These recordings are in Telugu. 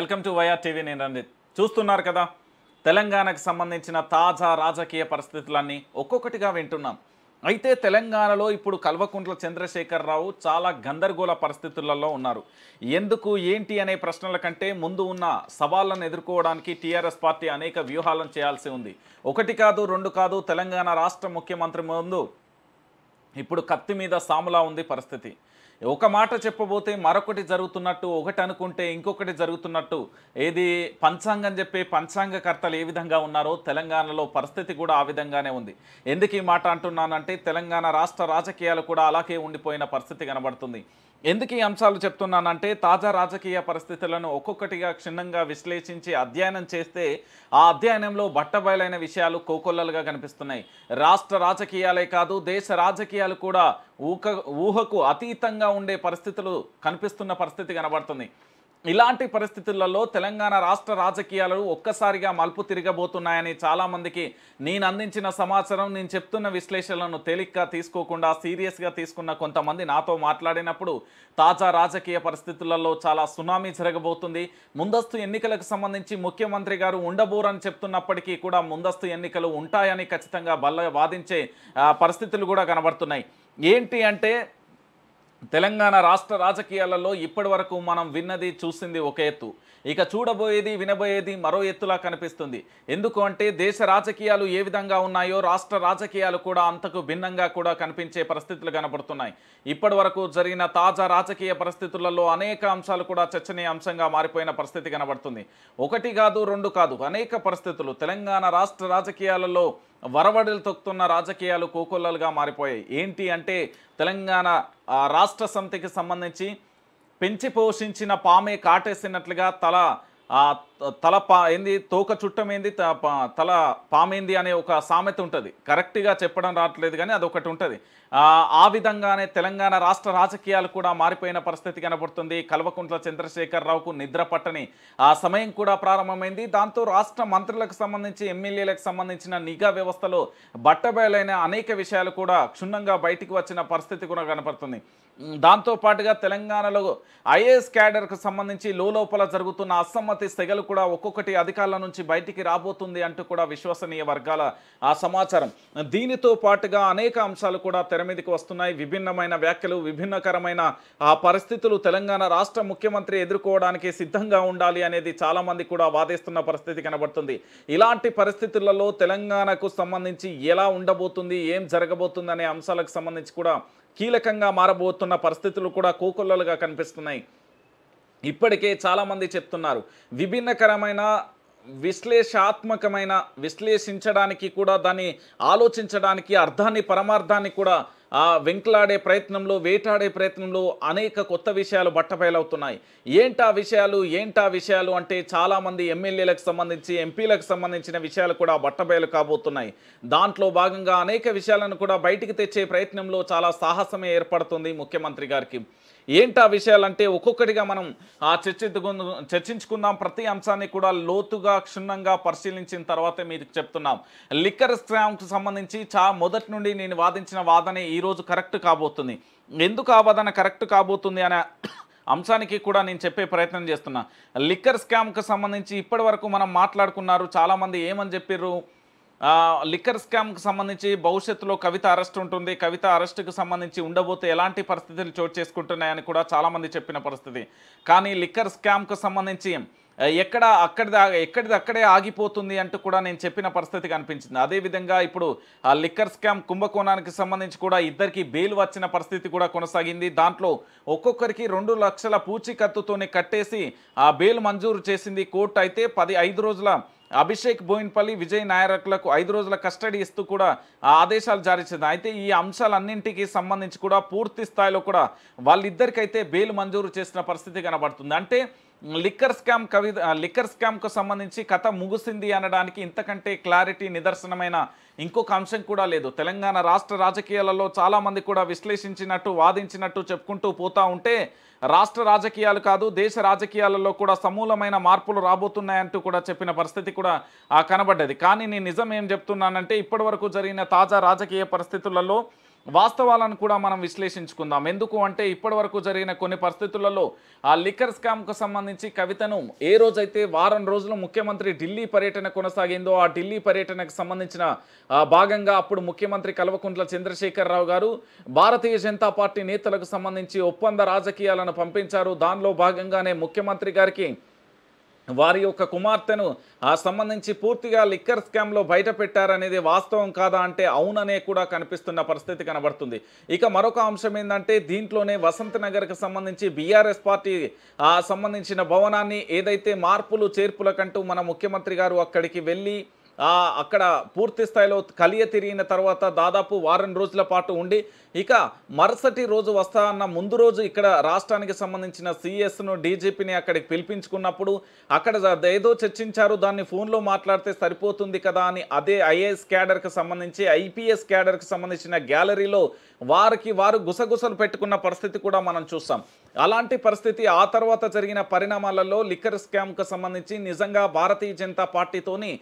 వెల్కమ్ టు వైఆర్ టీవీ నేను రంజిత్ చూస్తున్నారు కదా తెలంగాణకు సంబంధించిన తాజా రాజకీయ పరిస్థితులన్నీ ఒక్కొక్కటిగా వింటున్నాం అయితే తెలంగాణలో ఇప్పుడు కల్వకుంట్ల చంద్రశేఖరరావు చాలా గందరగోళ పరిస్థితులలో ఉన్నారు ఎందుకు ఏంటి అనే ప్రశ్నల కంటే ముందు ఉన్న సవాళ్లను ఎదుర్కోవడానికి టీఆర్ఎస్ పార్టీ అనేక వ్యూహాలను చేయాల్సి ఉంది ఒకటి కాదు రెండు కాదు తెలంగాణ రాష్ట్ర ముఖ్యమంత్రి ముందు ఇప్పుడు కత్తి మీద సాములా ఉంది పరిస్థితి ఒక మాట చెప్పబోతే మరొకటి జరుగుతున్నట్టు ఒకటి అనుకుంటే ఇంకొకటి జరుగుతున్నట్టు ఏది పంచాంగం చెప్పే పంచాంగకర్తలు ఏ విధంగా ఉన్నారో తెలంగాణలో పరిస్థితి కూడా ఆ విధంగానే ఉంది ఎందుకు ఈ మాట అంటున్నానంటే తెలంగాణ రాష్ట్ర రాజకీయాలు కూడా అలాగే ఉండిపోయిన పరిస్థితి కనబడుతుంది ఎందుకు ఈ అంశాలు చెప్తున్నానంటే తాజా రాజకీయ పరిస్థితులను ఒక్కొక్కటిగా క్షుణ్ణంగా విశ్లేషించి అధ్యయనం చేస్తే ఆ అధ్యయనంలో బట్టబయలైన విషయాలు కోకొల్లలుగా కనిపిస్తున్నాయి రాష్ట్ర రాజకీయాలే కాదు దేశ రాజకీయాలు కూడా ఊహ ఊహకు అతీతంగా ఉండే పరిస్థితులు కనిపిస్తున్న పరిస్థితి కనబడుతుంది ఇలాంటి పరిస్థితులలో తెలంగాణ రాష్ట్ర రాజకీయాలు ఒక్కసారిగా మలుపు తిరగబోతున్నాయని చాలామందికి నేను అందించిన సమాచారం నేను చెప్తున్న విశ్లేషణలను తేలిగ్గా తీసుకోకుండా సీరియస్గా తీసుకున్న కొంతమంది నాతో మాట్లాడినప్పుడు తాజా రాజకీయ పరిస్థితులలో చాలా సునామీ జరగబోతుంది ముందస్తు ఎన్నికలకు సంబంధించి ముఖ్యమంత్రి గారు ఉండబోరని చెప్తున్నప్పటికీ కూడా ముందస్తు ఎన్నికలు ఉంటాయని ఖచ్చితంగా బల్ల వాదించే పరిస్థితులు కూడా కనబడుతున్నాయి ఏంటి అంటే తెలంగాణ రాష్ట్ర రాజకీయాలలో ఇప్పటి వరకు మనం విన్నది చూసింది ఒక ఎత్తు ఇక చూడబోయేది వినబోయేది మరో ఎత్తులా కనిపిస్తుంది ఎందుకు అంటే దేశ రాజకీయాలు ఏ విధంగా ఉన్నాయో రాష్ట్ర రాజకీయాలు కూడా అంతకు భిన్నంగా కూడా కనిపించే పరిస్థితులు కనబడుతున్నాయి ఇప్పటి వరకు జరిగిన తాజా రాజకీయ పరిస్థితులలో అనేక అంశాలు కూడా చర్చనీయ అంశంగా మారిపోయిన పరిస్థితి కనబడుతుంది ఒకటి కాదు రెండు కాదు అనేక పరిస్థితులు తెలంగాణ రాష్ట్ర రాజకీయాలలో వరవడలు తొక్కుతున్న రాజకీయాలు కోకొల్లలుగా మారిపోయాయి ఏంటి అంటే తెలంగాణ రాష్ట్ర సమితికి సంబంధించి పెంచి పోషించిన పామే కాటేసినట్లుగా తల తల పా ఏంది తోక ఏంది తల పామేంది అనే ఒక సామెత ఉంటుంది కరెక్ట్గా చెప్పడం రావట్లేదు కానీ అదొకటి ఉంటుంది ఆ విధంగానే తెలంగాణ రాష్ట్ర రాజకీయాలు కూడా మారిపోయిన పరిస్థితి కనబడుతుంది కల్వకుంట్ల చంద్రశేఖరరావుకు నిద్ర పట్టని ఆ సమయం కూడా ప్రారంభమైంది దాంతో రాష్ట్ర మంత్రులకు సంబంధించి ఎమ్మెల్యేలకు సంబంధించిన నిఘా వ్యవస్థలో బట్టబయలైన అనేక విషయాలు కూడా క్షుణ్ణంగా బయటికి వచ్చిన పరిస్థితి కూడా కనపడుతుంది దాంతో పాటుగా తెలంగాణలో ఐఏఎస్ క్యాడర్కు సంబంధించి లోపల జరుగుతున్న అసమ్మతి సెగలు కూడా ఒక్కొక్కటి అధికారుల నుంచి బయటికి రాబోతుంది అంటూ కూడా విశ్వసనీయ వర్గాల ఆ సమాచారం దీనితో పాటుగా అనేక అంశాలు కూడా తెర మీదకి వస్తున్నాయి విభిన్నమైన వ్యాఖ్యలు విభిన్నకరమైన ఆ పరిస్థితులు తెలంగాణ రాష్ట్ర ముఖ్యమంత్రి ఎదుర్కోవడానికి సిద్ధంగా ఉండాలి అనేది చాలామంది కూడా వాదిస్తున్న పరిస్థితి కనబడుతుంది ఇలాంటి పరిస్థితులలో తెలంగాణకు సంబంధించి ఎలా ఉండబోతుంది ఏం జరగబోతుంది అనే అంశాలకు సంబంధించి కూడా కీలకంగా మారబోతున్న పరిస్థితులు కూడా కోకొల్లలుగా కనిపిస్తున్నాయి ఇప్పటికే చాలామంది చెప్తున్నారు విభిన్నకరమైన విశ్లేషాత్మకమైన విశ్లేషించడానికి కూడా దాన్ని ఆలోచించడానికి అర్థాన్ని పరమార్థాన్ని కూడా వెంకలాడే ప్రయత్నంలో వేటాడే ప్రయత్నంలో అనేక కొత్త విషయాలు బట్టబయలవుతున్నాయి ఏంటా విషయాలు ఏంటా విషయాలు అంటే చాలామంది ఎమ్మెల్యేలకు సంబంధించి ఎంపీలకు సంబంధించిన విషయాలు కూడా బట్టబయలు కాబోతున్నాయి దాంట్లో భాగంగా అనేక విషయాలను కూడా బయటికి తెచ్చే ప్రయత్నంలో చాలా సాహసమే ఏర్పడుతుంది ముఖ్యమంత్రి గారికి ఏంటి ఆ విషయాలంటే ఒక్కొక్కటిగా మనం చర్చించుకు చర్చించుకుందాం ప్రతి అంశాన్ని కూడా లోతుగా క్షుణ్ణంగా పరిశీలించిన తర్వాతే మీకు చెప్తున్నాం లిక్కర్ స్కామ్కు సంబంధించి చా మొదటి నుండి నేను వాదించిన వాదనే ఈరోజు కరెక్ట్ కాబోతుంది ఎందుకు ఆ వాదన కరెక్ట్ కాబోతుంది అనే అంశానికి కూడా నేను చెప్పే ప్రయత్నం చేస్తున్నా లిక్కర్ స్కామ్కి సంబంధించి ఇప్పటి వరకు మనం మాట్లాడుకున్నారు చాలామంది ఏమని చెప్పారు లిక్కర్ స్కామ్కి సంబంధించి భవిష్యత్తులో కవిత అరెస్ట్ ఉంటుంది కవిత అరెస్టుకు సంబంధించి ఉండబోతే ఎలాంటి పరిస్థితులు చోటు చేసుకుంటున్నాయని కూడా చాలామంది చెప్పిన పరిస్థితి కానీ లిక్కర్ స్కామ్కు సంబంధించి ఎక్కడ అక్కడిది ఎక్కడిది అక్కడే ఆగిపోతుంది అంటూ కూడా నేను చెప్పిన పరిస్థితి కనిపించింది అదేవిధంగా ఇప్పుడు ఆ లిక్కర్ స్కామ్ కుంభకోణానికి సంబంధించి కూడా ఇద్దరికి బెయిల్ వచ్చిన పరిస్థితి కూడా కొనసాగింది దాంట్లో ఒక్కొక్కరికి రెండు లక్షల పూచీకత్తుతోనే కట్టేసి ఆ బెయిల్ మంజూరు చేసింది కోర్టు అయితే పది ఐదు రోజుల అభిషేక్ బోయిన్పల్లి విజయ్ నాయరక్లకు ఐదు రోజుల కస్టడీ ఇస్తూ కూడా ఆదేశాలు జారీ చేసింది అయితే ఈ అంశాలన్నింటికి సంబంధించి కూడా పూర్తి స్థాయిలో కూడా వాళ్ళిద్దరికైతే బెయిల్ మంజూరు చేసిన పరిస్థితి కనబడుతుంది అంటే లిక్కర్ స్కామ్ కవి లిక్కర్ స్కామ్కు సంబంధించి కథ ముగిసింది అనడానికి ఇంతకంటే క్లారిటీ నిదర్శనమైన ఇంకొక అంశం కూడా లేదు తెలంగాణ రాష్ట్ర రాజకీయాలలో చాలామంది కూడా విశ్లేషించినట్టు వాదించినట్టు చెప్పుకుంటూ పోతూ ఉంటే రాష్ట్ర రాజకీయాలు కాదు దేశ రాజకీయాలలో కూడా సమూలమైన మార్పులు రాబోతున్నాయంటూ కూడా చెప్పిన పరిస్థితి కూడా కనబడ్డది కానీ నేను నిజం ఏం చెప్తున్నానంటే ఇప్పటి జరిగిన తాజా రాజకీయ పరిస్థితులలో వాస్తవాలను కూడా మనం విశ్లేషించుకుందాం ఎందుకు అంటే ఇప్పటి వరకు జరిగిన కొన్ని పరిస్థితులలో ఆ లిక్కర్ స్కామ్కు సంబంధించి కవితను ఏ రోజైతే వారం రోజులు ముఖ్యమంత్రి ఢిల్లీ పర్యటన కొనసాగిందో ఆ ఢిల్లీ పర్యటనకు సంబంధించిన భాగంగా అప్పుడు ముఖ్యమంత్రి కల్వకుంట్ల చంద్రశేఖరరావు గారు భారతీయ జనతా పార్టీ నేతలకు సంబంధించి ఒప్పంద రాజకీయాలను పంపించారు దానిలో భాగంగానే ముఖ్యమంత్రి గారికి వారి యొక్క కుమార్తెను ఆ సంబంధించి పూర్తిగా లిక్కర్ స్కామ్లో బయట పెట్టారనేది వాస్తవం కాదా అంటే అవుననే కూడా కనిపిస్తున్న పరిస్థితి కనబడుతుంది ఇక మరొక అంశం ఏంటంటే దీంట్లోనే వసంత నగర్కి సంబంధించి బీఆర్ఎస్ పార్టీ సంబంధించిన భవనాన్ని ఏదైతే మార్పులు చేర్పులకంటూ మన ముఖ్యమంత్రి గారు అక్కడికి వెళ్ళి అక్కడ పూర్తి స్థాయిలో కలియ తిరిగిన తర్వాత దాదాపు వారం రోజుల పాటు ఉండి ఇక మరుసటి రోజు వస్తా అన్న ముందు రోజు ఇక్కడ రాష్ట్రానికి సంబంధించిన సిఎస్ను డీజీపీని అక్కడికి పిలిపించుకున్నప్పుడు అక్కడ ఏదో చర్చించారు దాన్ని ఫోన్లో మాట్లాడితే సరిపోతుంది కదా అని అదే ఐఏఎస్ క్యాడర్కి సంబంధించి ఐపీఎస్ క్యాడర్కి సంబంధించిన గ్యాలరీలో వారికి వారు గుసగుసలు పెట్టుకున్న పరిస్థితి కూడా మనం చూస్తాం అలాంటి పరిస్థితి ఆ తర్వాత జరిగిన పరిణామాలలో లిక్కర్ స్కామ్కు సంబంధించి నిజంగా భారతీయ జనతా పార్టీతోని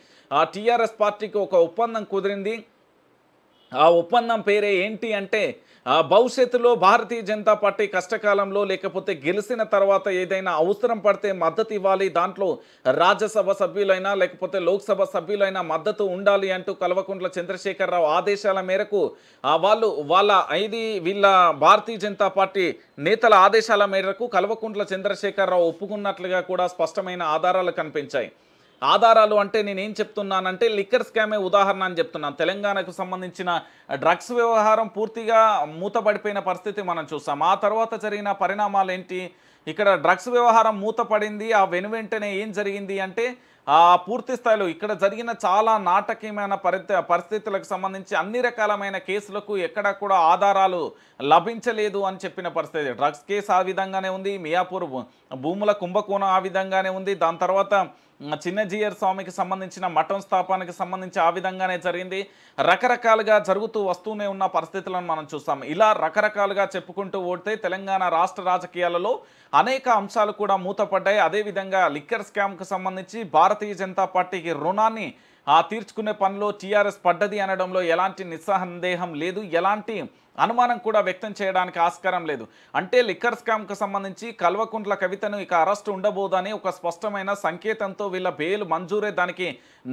టీఆర్ఎస్ పార్టీకి ఒక ఒప్పందం కుదిరింది ఆ ఒప్పందం పేరే ఏంటి అంటే భవిష్యత్తులో భారతీయ జనతా పార్టీ కష్టకాలంలో లేకపోతే గెలిచిన తర్వాత ఏదైనా అవసరం పడితే మద్దతు ఇవ్వాలి దాంట్లో రాజ్యసభ సభ్యులైనా లేకపోతే లోక్సభ సభ్యులైనా మద్దతు ఉండాలి అంటూ కల్వకుంట్ల చంద్రశేఖరరావు ఆదేశాల మేరకు వాళ్ళు వాళ్ళ ఐది వీళ్ళ భారతీయ జనతా పార్టీ నేతల ఆదేశాల మేరకు కల్వకుంట్ల చంద్రశేఖరరావు ఒప్పుకున్నట్లుగా కూడా స్పష్టమైన ఆధారాలు కనిపించాయి ఆధారాలు అంటే నేను ఏం చెప్తున్నానంటే లిక్కర్ స్కామే ఉదాహరణ అని చెప్తున్నాను తెలంగాణకు సంబంధించిన డ్రగ్స్ వ్యవహారం పూర్తిగా మూతపడిపోయిన పరిస్థితి మనం చూసాం ఆ తర్వాత జరిగిన పరిణామాలు ఏంటి ఇక్కడ డ్రగ్స్ వ్యవహారం మూతపడింది ఆ వెను వెంటనే ఏం జరిగింది అంటే పూర్తి స్థాయిలో ఇక్కడ జరిగిన చాలా నాటకీయమైన పరిస్థితులకు సంబంధించి అన్ని రకాలమైన కేసులకు ఎక్కడ కూడా ఆధారాలు లభించలేదు అని చెప్పిన పరిస్థితి డ్రగ్స్ కేసు ఆ విధంగానే ఉంది మియాపూర్ భూముల కుంభకోణం ఆ విధంగానే ఉంది దాని తర్వాత చిన్నజీయర్ స్వామికి సంబంధించిన మఠం స్థాపనకి సంబంధించి ఆ విధంగానే జరిగింది రకరకాలుగా జరుగుతూ వస్తూనే ఉన్న పరిస్థితులను మనం చూస్తాం ఇలా రకరకాలుగా చెప్పుకుంటూ ఓడితే తెలంగాణ రాష్ట్ర రాజకీయాలలో అనేక అంశాలు కూడా మూతపడ్డాయి అదేవిధంగా లిక్కర్ స్కామ్కు సంబంధించి భారతీయ జనతా పార్టీకి రుణాన్ని ఆ తీర్చుకునే పనిలో టీఆర్ఎస్ పడ్డది అనడంలో ఎలాంటి నిస్సందేహం లేదు ఎలాంటి అనుమానం కూడా వ్యక్తం చేయడానికి ఆస్కారం లేదు అంటే లిక్కర్ స్కామ్కు సంబంధించి కల్వకుంట్ల కవితను ఇక అరెస్ట్ ఉండబోదని ఒక స్పష్టమైన సంకేతంతో వీళ్ళ బెయిల్ మంజూరే దానికి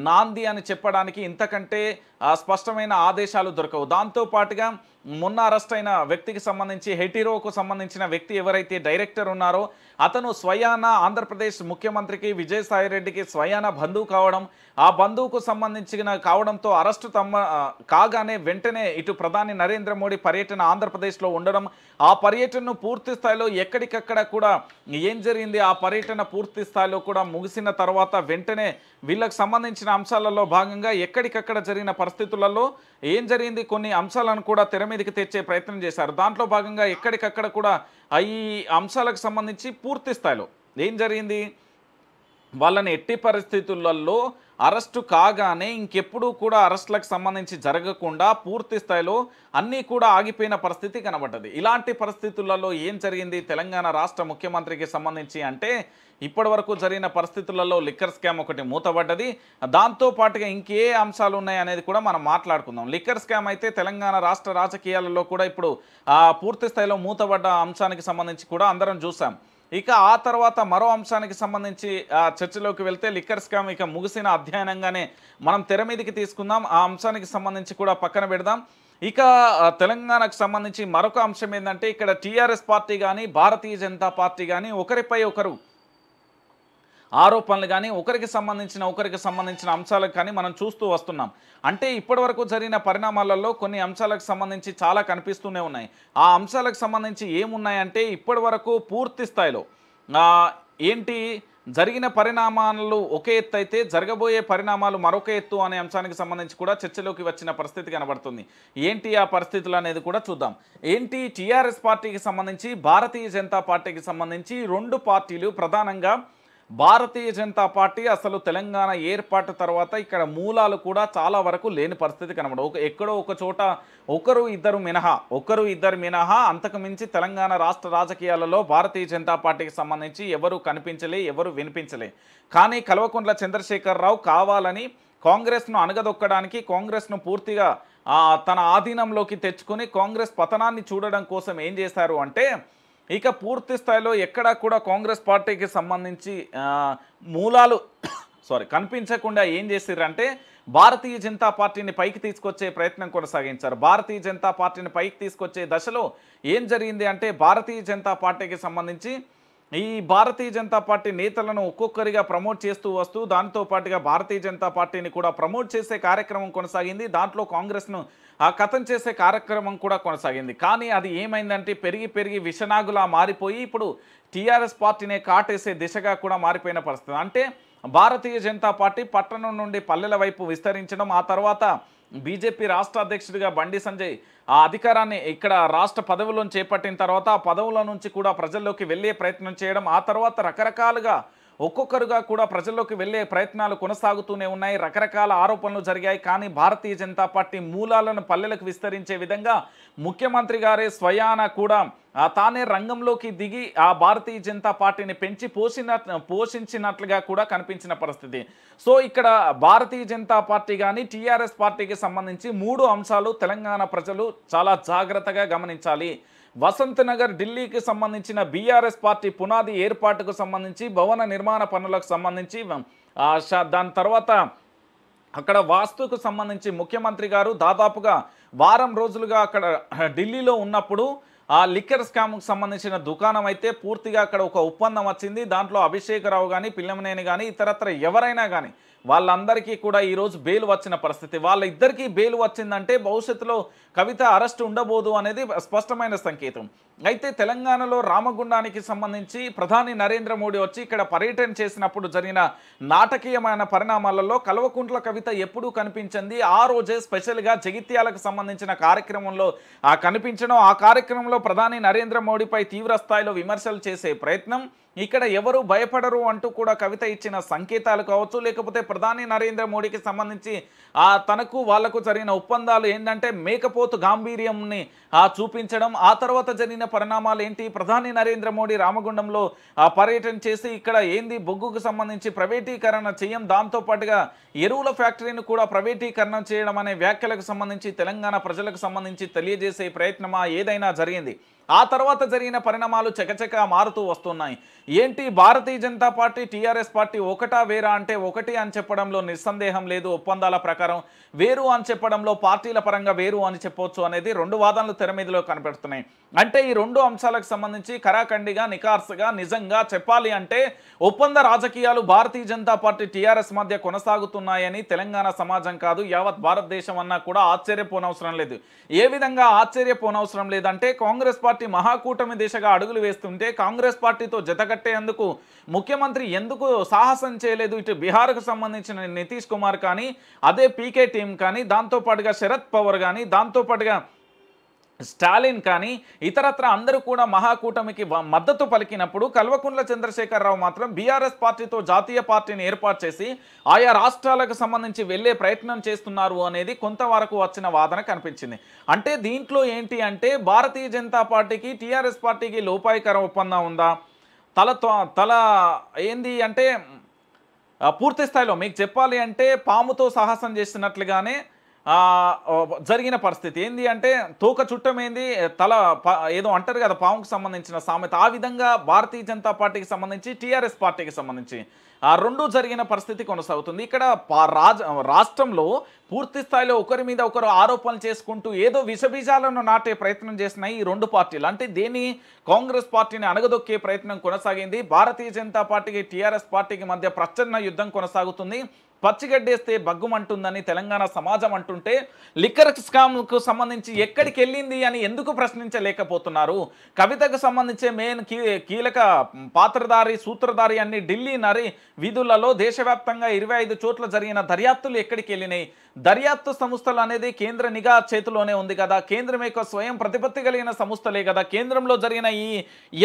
నాంది అని చెప్పడానికి ఇంతకంటే స్పష్టమైన ఆదేశాలు దొరకవు దాంతోపాటుగా మొన్న అరెస్ట్ అయిన వ్యక్తికి సంబంధించి హెటీరోకు సంబంధించిన వ్యక్తి ఎవరైతే డైరెక్టర్ ఉన్నారో అతను స్వయాన ఆంధ్రప్రదేశ్ ముఖ్యమంత్రికి విజయసాయిరెడ్డికి స్వయాన బంధువు కావడం ఆ బంధువుకు సంబంధించిన కావడంతో అరెస్టు తమ్మ కాగానే వెంటనే ఇటు ప్రధాని నరేంద్ర మోడీ పర్యటన ఆంధ్రప్రదేశ్లో ఉండడం ఆ పర్యటనను పూర్తి స్థాయిలో ఎక్కడికక్కడ కూడా ఏం జరిగింది ఆ పర్యటన పూర్తి స్థాయిలో కూడా ముగిసిన తర్వాత వెంటనే వీళ్ళకు సంబంధించిన అంశాలలో భాగంగా ఎక్కడికక్కడ జరిగిన పరిస్థితులలో ఏం జరిగింది కొన్ని అంశాలను కూడా తెర మీదకి తెచ్చే ప్రయత్నం చేశారు దాంట్లో భాగంగా ఎక్కడికక్కడ కూడా ఈ అంశాలకు సంబంధించి పూర్తి స్థాయిలో ఏం జరిగింది వాళ్ళని ఎట్టి పరిస్థితులలో అరెస్టు కాగానే ఇంకెప్పుడు కూడా అరెస్టులకు సంబంధించి జరగకుండా పూర్తి స్థాయిలో అన్నీ కూడా ఆగిపోయిన పరిస్థితి కనబడ్డది ఇలాంటి పరిస్థితులలో ఏం జరిగింది తెలంగాణ రాష్ట్ర ముఖ్యమంత్రికి సంబంధించి అంటే ఇప్పటి వరకు జరిగిన పరిస్థితులలో లిక్కర్ స్కామ్ ఒకటి మూతబడ్డది దాంతోపాటుగా ఇంకే అంశాలు ఉన్నాయి అనేది కూడా మనం మాట్లాడుకుందాం లిక్కర్ స్కామ్ అయితే తెలంగాణ రాష్ట్ర రాజకీయాలలో కూడా ఇప్పుడు పూర్తి స్థాయిలో మూతబడ్డ అంశానికి సంబంధించి కూడా అందరం చూసాం ఇక ఆ తర్వాత మరో అంశానికి సంబంధించి చర్చలోకి వెళ్తే లిక్కర్ స్కామ్ ఇక ముగిసిన అధ్యయనంగానే మనం తెర మీదకి తీసుకుందాం ఆ అంశానికి సంబంధించి కూడా పక్కన పెడదాం ఇక తెలంగాణకు సంబంధించి మరొక అంశం ఏంటంటే ఇక్కడ టీఆర్ఎస్ పార్టీ కానీ భారతీయ జనతా పార్టీ కానీ ఒకరిపై ఒకరు ఆరోపణలు కానీ ఒకరికి సంబంధించిన ఒకరికి సంబంధించిన అంశాలకు కానీ మనం చూస్తూ వస్తున్నాం అంటే ఇప్పటివరకు జరిగిన పరిణామాలలో కొన్ని అంశాలకు సంబంధించి చాలా కనిపిస్తూనే ఉన్నాయి ఆ అంశాలకు సంబంధించి ఏమున్నాయంటే ఇప్పటివరకు పూర్తి స్థాయిలో ఏంటి జరిగిన పరిణామాలు ఒక ఎత్తు అయితే జరగబోయే పరిణామాలు మరొక ఎత్తు అనే అంశానికి సంబంధించి కూడా చర్చలోకి వచ్చిన పరిస్థితి కనబడుతుంది ఏంటి ఆ పరిస్థితులు అనేది కూడా చూద్దాం ఏంటి టీఆర్ఎస్ పార్టీకి సంబంధించి భారతీయ జనతా పార్టీకి సంబంధించి రెండు పార్టీలు ప్రధానంగా భారతీయ జనతా పార్టీ అసలు తెలంగాణ ఏర్పాటు తర్వాత ఇక్కడ మూలాలు కూడా చాలా వరకు లేని పరిస్థితి కనబడదు ఒక ఎక్కడో ఒక చోట ఒకరు ఇద్దరు మినహా ఒకరు ఇద్దరు మినహా అంతకుమించి తెలంగాణ రాష్ట్ర రాజకీయాలలో భారతీయ జనతా పార్టీకి సంబంధించి ఎవరు కనిపించలే ఎవరు వినిపించలే కానీ కల్వకుంట్ల చంద్రశేఖరరావు కావాలని కాంగ్రెస్ను అణగదొక్కడానికి కాంగ్రెస్ను పూర్తిగా తన ఆధీనంలోకి తెచ్చుకుని కాంగ్రెస్ పతనాన్ని చూడడం కోసం ఏం చేశారు అంటే ఇక పూర్తి స్థాయిలో ఎక్కడా కూడా కాంగ్రెస్ పార్టీకి సంబంధించి మూలాలు సారీ కనిపించకుండా ఏం చేసిరంటే భారతీయ జనతా పార్టీని పైకి తీసుకొచ్చే ప్రయత్నం కొనసాగించారు భారతీయ జనతా పార్టీని పైకి తీసుకొచ్చే దశలో ఏం జరిగింది అంటే భారతీయ జనతా పార్టీకి సంబంధించి ఈ భారతీయ జనతా పార్టీ నేతలను ఒక్కొక్కరిగా ప్రమోట్ చేస్తూ వస్తూ దాంతో పాటుగా భారతీయ జనతా పార్టీని కూడా ప్రమోట్ చేసే కార్యక్రమం కొనసాగింది దాంట్లో కాంగ్రెస్ను ఆ కథం చేసే కార్యక్రమం కూడా కొనసాగింది కానీ అది ఏమైందంటే పెరిగి పెరిగి విషనాగులా మారిపోయి ఇప్పుడు టీఆర్ఎస్ పార్టీనే కాటేసే దిశగా కూడా మారిపోయిన పరిస్థితి అంటే భారతీయ జనతా పార్టీ పట్టణం నుండి పల్లెల వైపు విస్తరించడం ఆ తర్వాత బీజేపీ రాష్ట్ర అధ్యక్షుడిగా బండి సంజయ్ ఆ అధికారాన్ని ఇక్కడ రాష్ట్ర పదవులను చేపట్టిన తర్వాత ఆ పదవుల నుంచి కూడా ప్రజల్లోకి వెళ్ళే ప్రయత్నం చేయడం ఆ తర్వాత రకరకాలుగా ఒక్కొక్కరుగా కూడా ప్రజల్లోకి వెళ్లే ప్రయత్నాలు కొనసాగుతూనే ఉన్నాయి రకరకాల ఆరోపణలు జరిగాయి కానీ భారతీయ జనతా పార్టీ మూలాలను పల్లెలకు విస్తరించే విధంగా ముఖ్యమంత్రి గారే స్వయాన కూడా తానే రంగంలోకి దిగి ఆ భారతీయ జనతా పార్టీని పెంచి పోషిన పోషించినట్లుగా కూడా కనిపించిన పరిస్థితి సో ఇక్కడ భారతీయ జనతా పార్టీ కానీ టీఆర్ఎస్ పార్టీకి సంబంధించి మూడు అంశాలు తెలంగాణ ప్రజలు చాలా జాగ్రత్తగా గమనించాలి వసంత్ నగర్ ఢిల్లీకి సంబంధించిన బీఆర్ఎస్ పార్టీ పునాది ఏర్పాటుకు సంబంధించి భవన నిర్మాణ పనులకు సంబంధించి దాని తర్వాత అక్కడ వాస్తుకు సంబంధించి ముఖ్యమంత్రి గారు దాదాపుగా వారం రోజులుగా అక్కడ ఢిల్లీలో ఉన్నప్పుడు ఆ లిక్కర్ స్కామ్కు సంబంధించిన దుకాణం అయితే పూర్తిగా అక్కడ ఒక ఒప్పందం వచ్చింది దాంట్లో అభిషేక్ రావు కానీ పిల్లమనేని కానీ ఇతరత్ర ఎవరైనా కానీ వాళ్ళందరికీ కూడా ఈరోజు బెయిల్ వచ్చిన పరిస్థితి వాళ్ళిద్దరికీ బెయిల్ వచ్చిందంటే భవిష్యత్తులో కవిత అరెస్ట్ ఉండబోదు అనేది స్పష్టమైన సంకేతం అయితే తెలంగాణలో రామగుండానికి సంబంధించి ప్రధాని నరేంద్ర మోడీ వచ్చి ఇక్కడ పర్యటన చేసినప్పుడు జరిగిన నాటకీయమైన పరిణామాలలో కల్వకుంట్ల కవిత ఎప్పుడూ కనిపించింది ఆ రోజే స్పెషల్గా జగిత్యాలకు సంబంధించిన కార్యక్రమంలో ఆ కనిపించడం ఆ కార్యక్రమంలో ప్రధాని నరేంద్ర మోడీపై తీవ్ర స్థాయిలో విమర్శలు చేసే ప్రయత్నం ఇక్కడ ఎవరు భయపడరు అంటూ కూడా కవిత ఇచ్చిన సంకేతాలు కావచ్చు లేకపోతే ప్రధాని నరేంద్ర మోడీకి సంబంధించి ఆ తనకు వాళ్లకు జరిగిన ఒప్పందాలు ఏంటంటే మేకపోతు గాంభీర్యంని చూపించడం ఆ తర్వాత జరిగిన పరిణామాలు ఏంటి ప్రధాని నరేంద్ర మోడీ రామగుండంలో పర్యటన చేసి ఇక్కడ ఏంది బొగ్గుకు సంబంధించి ప్రైవేటీకరణ చేయం దాంతోపాటుగా ఎరువుల ఫ్యాక్టరీని కూడా ప్రైవేటీకరణ చేయడం అనే వ్యాఖ్యలకు సంబంధించి తెలంగాణ ప్రజలకు సంబంధించి తెలియజేసే ప్రయత్నమా ఏదైనా జరిగింది ఆ తర్వాత జరిగిన పరిణామాలు చకచక మారుతూ వస్తున్నాయి ఏంటి Bharatiya Janata party TRS party ఒకటా వేరా అంటే ఒకటి అని చెప్పడంలో నిస్సందేహం లేదు ఒప్పందాల ప్రకారం ప్రకారం వేరు అని చెప్పడంలో పార్టీల పరంగా వేరు అని చెప్పవచ్చు అనేది రెండు వాదనలు తెర మీదలో కనపెడుతున్నాయి అంటే ఈ రెండు అంశాలకు సంబంధించి కరాఖండిగా నికార్స్గా నిజంగా చెప్పాలి అంటే ఒప్పంద రాజకీయాలు భారతీయ జనతా పార్టీ టీఆర్ఎస్ మధ్య కొనసాగుతున్నాయని తెలంగాణ సమాజం కాదు యావత్ భారతదేశం అన్నా కూడా ఆశ్చర్యపోనవసరం లేదు ఏ విధంగా ఆశ్చర్యపోనవసరం లేదంటే కాంగ్రెస్ పార్టీ మహాకూటమి దిశగా అడుగులు వేస్తుంటే కాంగ్రెస్ పార్టీతో జతగట్టేందుకు ముఖ్యమంత్రి ఎందుకు సాహసం చేయలేదు ఇటు బీహార్కు సంబంధించిన నితీష్ కుమార్ కానీ అదే పీకే టీం కానీ దాంతోపాటుగా శరద్ పవర్ కానీ దాంతోపాటుగా స్టాలిన్ కానీ ఇతరత్ర అందరూ కూడా మహాకూటమికి మద్దతు పలికినప్పుడు కల్వకుంట్ల చంద్రశేఖరరావు మాత్రం బీఆర్ఎస్ పార్టీతో జాతీయ పార్టీని ఏర్పాటు చేసి ఆయా రాష్ట్రాలకు సంబంధించి వెళ్లే ప్రయత్నం చేస్తున్నారు అనేది కొంతవరకు వచ్చిన వాదన కనిపించింది అంటే దీంట్లో ఏంటి అంటే భారతీయ జనతా పార్టీకి టీఆర్ఎస్ పార్టీకి లోపాయికర ఒప్పందం ఉందా తల తల ఏంది అంటే పూర్తి స్థాయిలో మీకు చెప్పాలి అంటే పాముతో సాహసం చేసినట్లుగానే జరిగిన పరిస్థితి ఏంది అంటే తోక చుట్టమేంది తల ఏదో అంటారు కదా పాముకు సంబంధించిన సామెత ఆ విధంగా భారతీయ జనతా పార్టీకి సంబంధించి టీఆర్ఎస్ పార్టీకి సంబంధించి ఆ రెండు జరిగిన పరిస్థితి కొనసాగుతుంది ఇక్కడ రాజ రాష్ట్రంలో పూర్తి స్థాయిలో ఒకరి మీద ఒకరు ఆరోపణలు చేసుకుంటూ ఏదో విషబీజాలను నాటే ప్రయత్నం చేసినాయి ఈ రెండు పార్టీలు అంటే దేని కాంగ్రెస్ పార్టీని అణగదొక్కే ప్రయత్నం కొనసాగింది భారతీయ జనతా పార్టీకి టీఆర్ఎస్ పార్టీకి మధ్య ప్రచన్న యుద్ధం కొనసాగుతుంది పచ్చిగడ్డేస్తే బగ్గుమంటుందని తెలంగాణ సమాజం అంటుంటే లిక్కర్ స్కామ్కు సంబంధించి ఎక్కడికి వెళ్ళింది అని ఎందుకు ప్రశ్నించలేకపోతున్నారు కవితకు సంబంధించే మెయిన్ కీలక పాత్రధారి సూత్రధారి అన్ని ఢిల్లీ నరి వీధులలో దేశవ్యాప్తంగా ఇరవై చోట్ల జరిగిన దర్యాప్తులు ఎక్కడికి వెళ్ళినాయి దర్యాప్తు సంస్థలు అనేది కేంద్ర నిఘా చేతిలోనే ఉంది కదా కేంద్రం యొక్క స్వయం ప్రతిపత్తి కలిగిన సంస్థలే కదా కేంద్రంలో జరిగిన ఈ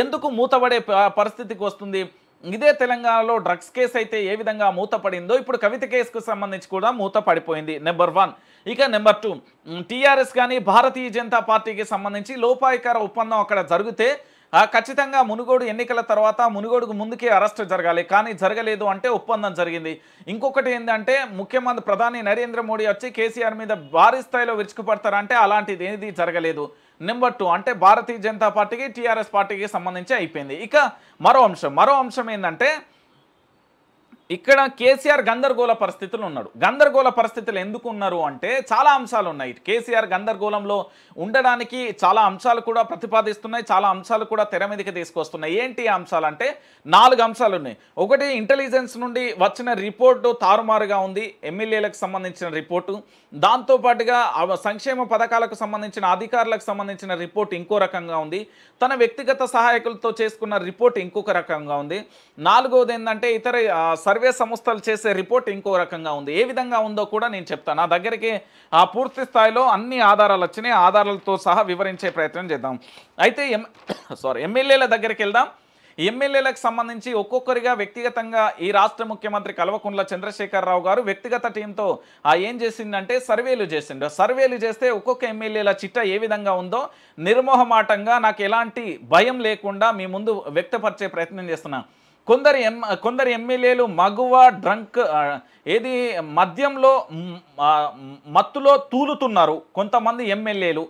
ఎందుకు మూతబడే పరిస్థితికి వస్తుంది ఇదే తెలంగాణలో డ్రగ్స్ కేసు అయితే ఏ విధంగా మూతపడిందో ఇప్పుడు కవిత కేసుకు సంబంధించి కూడా మూత పడిపోయింది నెంబర్ వన్ ఇక నెంబర్ టూ టీఆర్ఎస్ కానీ భారతీయ జనతా పార్టీకి సంబంధించి లోపాయికార ఒప్పందం అక్కడ జరిగితే ఖచ్చితంగా మునుగోడు ఎన్నికల తర్వాత మునుగోడుకు ముందుకే అరెస్ట్ జరగాలి కానీ జరగలేదు అంటే ఒప్పందం జరిగింది ఇంకొకటి ఏంటంటే ముఖ్యమంత్రి ప్రధాని నరేంద్ర మోడీ వచ్చి కేసీఆర్ మీద భారీ స్థాయిలో విరుచుకుపడతారంటే అలాంటిది ఏది జరగలేదు నెంబర్ టూ అంటే భారతీయ జనతా పార్టీకి టీఆర్ఎస్ పార్టీకి సంబంధించి అయిపోయింది ఇక మరో అంశం మరో అంశం ఏంటంటే ఇక్కడ కేసీఆర్ గందరగోళ పరిస్థితులు ఉన్నాడు గందరగోళ పరిస్థితులు ఎందుకు ఉన్నారు అంటే చాలా అంశాలు ఉన్నాయి కేసీఆర్ గందరగోళంలో ఉండడానికి చాలా అంశాలు కూడా ప్రతిపాదిస్తున్నాయి చాలా అంశాలు కూడా తెర మీదకి తీసుకొస్తున్నాయి ఏంటి అంశాలు అంటే నాలుగు అంశాలు ఉన్నాయి ఒకటి ఇంటెలిజెన్స్ నుండి వచ్చిన రిపోర్టు తారుమారుగా ఉంది ఎమ్మెల్యేలకు సంబంధించిన రిపోర్టు దాంతోపాటుగా సంక్షేమ పథకాలకు సంబంధించిన అధికారులకు సంబంధించిన రిపోర్ట్ ఇంకో రకంగా ఉంది తన వ్యక్తిగత సహాయకులతో చేసుకున్న రిపోర్ట్ ఇంకొక రకంగా ఉంది నాలుగవది ఏంటంటే ఇతర సర్వే సంస్థలు చేసే రిపోర్ట్ ఇంకో రకంగా ఉంది ఏ విధంగా ఉందో కూడా నేను చెప్తాను నా దగ్గరికి ఆ పూర్తి స్థాయిలో అన్ని ఆధారాలు వచ్చినాయి ఆధారాలతో సహా వివరించే ప్రయత్నం చేద్దాం అయితే ఎం సారీ ఎమ్మెల్యేల దగ్గరికి వెళ్దాం ఎమ్మెల్యేలకు సంబంధించి ఒక్కొక్కరిగా వ్యక్తిగతంగా ఈ రాష్ట్ర ముఖ్యమంత్రి కల్వకుంట్ల చంద్రశేఖరరావు గారు వ్యక్తిగత టీంతో ఆ ఏం చేసిందంటే సర్వేలు చేసిండు సర్వేలు చేస్తే ఒక్కొక్క ఎమ్మెల్యేల చిట్ట ఏ విధంగా ఉందో నిర్మోహమాటంగా నాకు ఎలాంటి భయం లేకుండా మీ ముందు వ్యక్తపరిచే ప్రయత్నం చేస్తున్నాను కొందరు ఎం కొందరు ఎమ్మెల్యేలు మగువ డ్రంక్ ఏది మద్యంలో మత్తులో తూలుతున్నారు కొంతమంది ఎమ్మెల్యేలు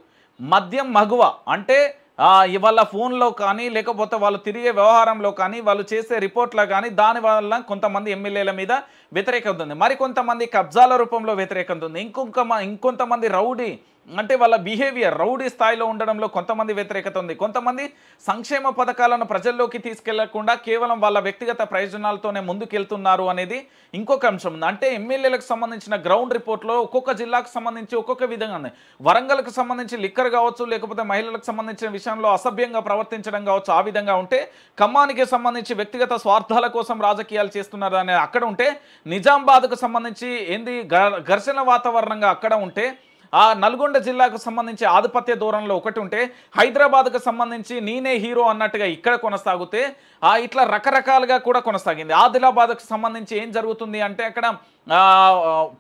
మద్యం మగువ అంటే వాళ్ళ ఫోన్లో కానీ లేకపోతే వాళ్ళు తిరిగే వ్యవహారంలో కానీ వాళ్ళు చేసే రిపోర్ట్లో కానీ దాని వల్ల కొంతమంది ఎమ్మెల్యేల మీద వ్యతిరేకత ఉంది మరికొంతమంది కబ్జాల రూపంలో వ్యతిరేకత ఉంది ఇంకొంక ఇంకొంతమంది రౌడీ అంటే వాళ్ళ బిహేవియర్ రౌడీ స్థాయిలో ఉండడంలో కొంతమంది వ్యతిరేకత ఉంది కొంతమంది సంక్షేమ పథకాలను ప్రజల్లోకి తీసుకెళ్లకుండా కేవలం వాళ్ళ వ్యక్తిగత ప్రయోజనాలతోనే ముందుకెళ్తున్నారు అనేది ఇంకొక అంశం ఉంది అంటే ఎమ్మెల్యేలకు సంబంధించిన గ్రౌండ్ రిపోర్ట్లో ఒక్కొక్క జిల్లాకు సంబంధించి ఒక్కొక్క విధంగా ఉంది వరంగల్కు సంబంధించి లిక్కర్ కావచ్చు లేకపోతే మహిళలకు సంబంధించిన విషయంలో అసభ్యంగా ప్రవర్తించడం కావచ్చు ఆ విధంగా ఉంటే ఖమ్మానికి సంబంధించి వ్యక్తిగత స్వార్థాల కోసం రాజకీయాలు చేస్తున్నారు అనేది అక్కడ ఉంటే నిజామాబాద్కు సంబంధించి ఏంది ఘర్షణ వాతావరణంగా అక్కడ ఉంటే ఆ నల్గొండ జిల్లాకు సంబంధించి ఆధిపత్య దూరంలో ఒకటి ఉంటే హైదరాబాద్కు సంబంధించి నేనే హీరో అన్నట్టుగా ఇక్కడ కొనసాగితే ఇట్లా రకరకాలుగా కూడా కొనసాగింది ఆదిలాబాద్కు సంబంధించి ఏం జరుగుతుంది అంటే అక్కడ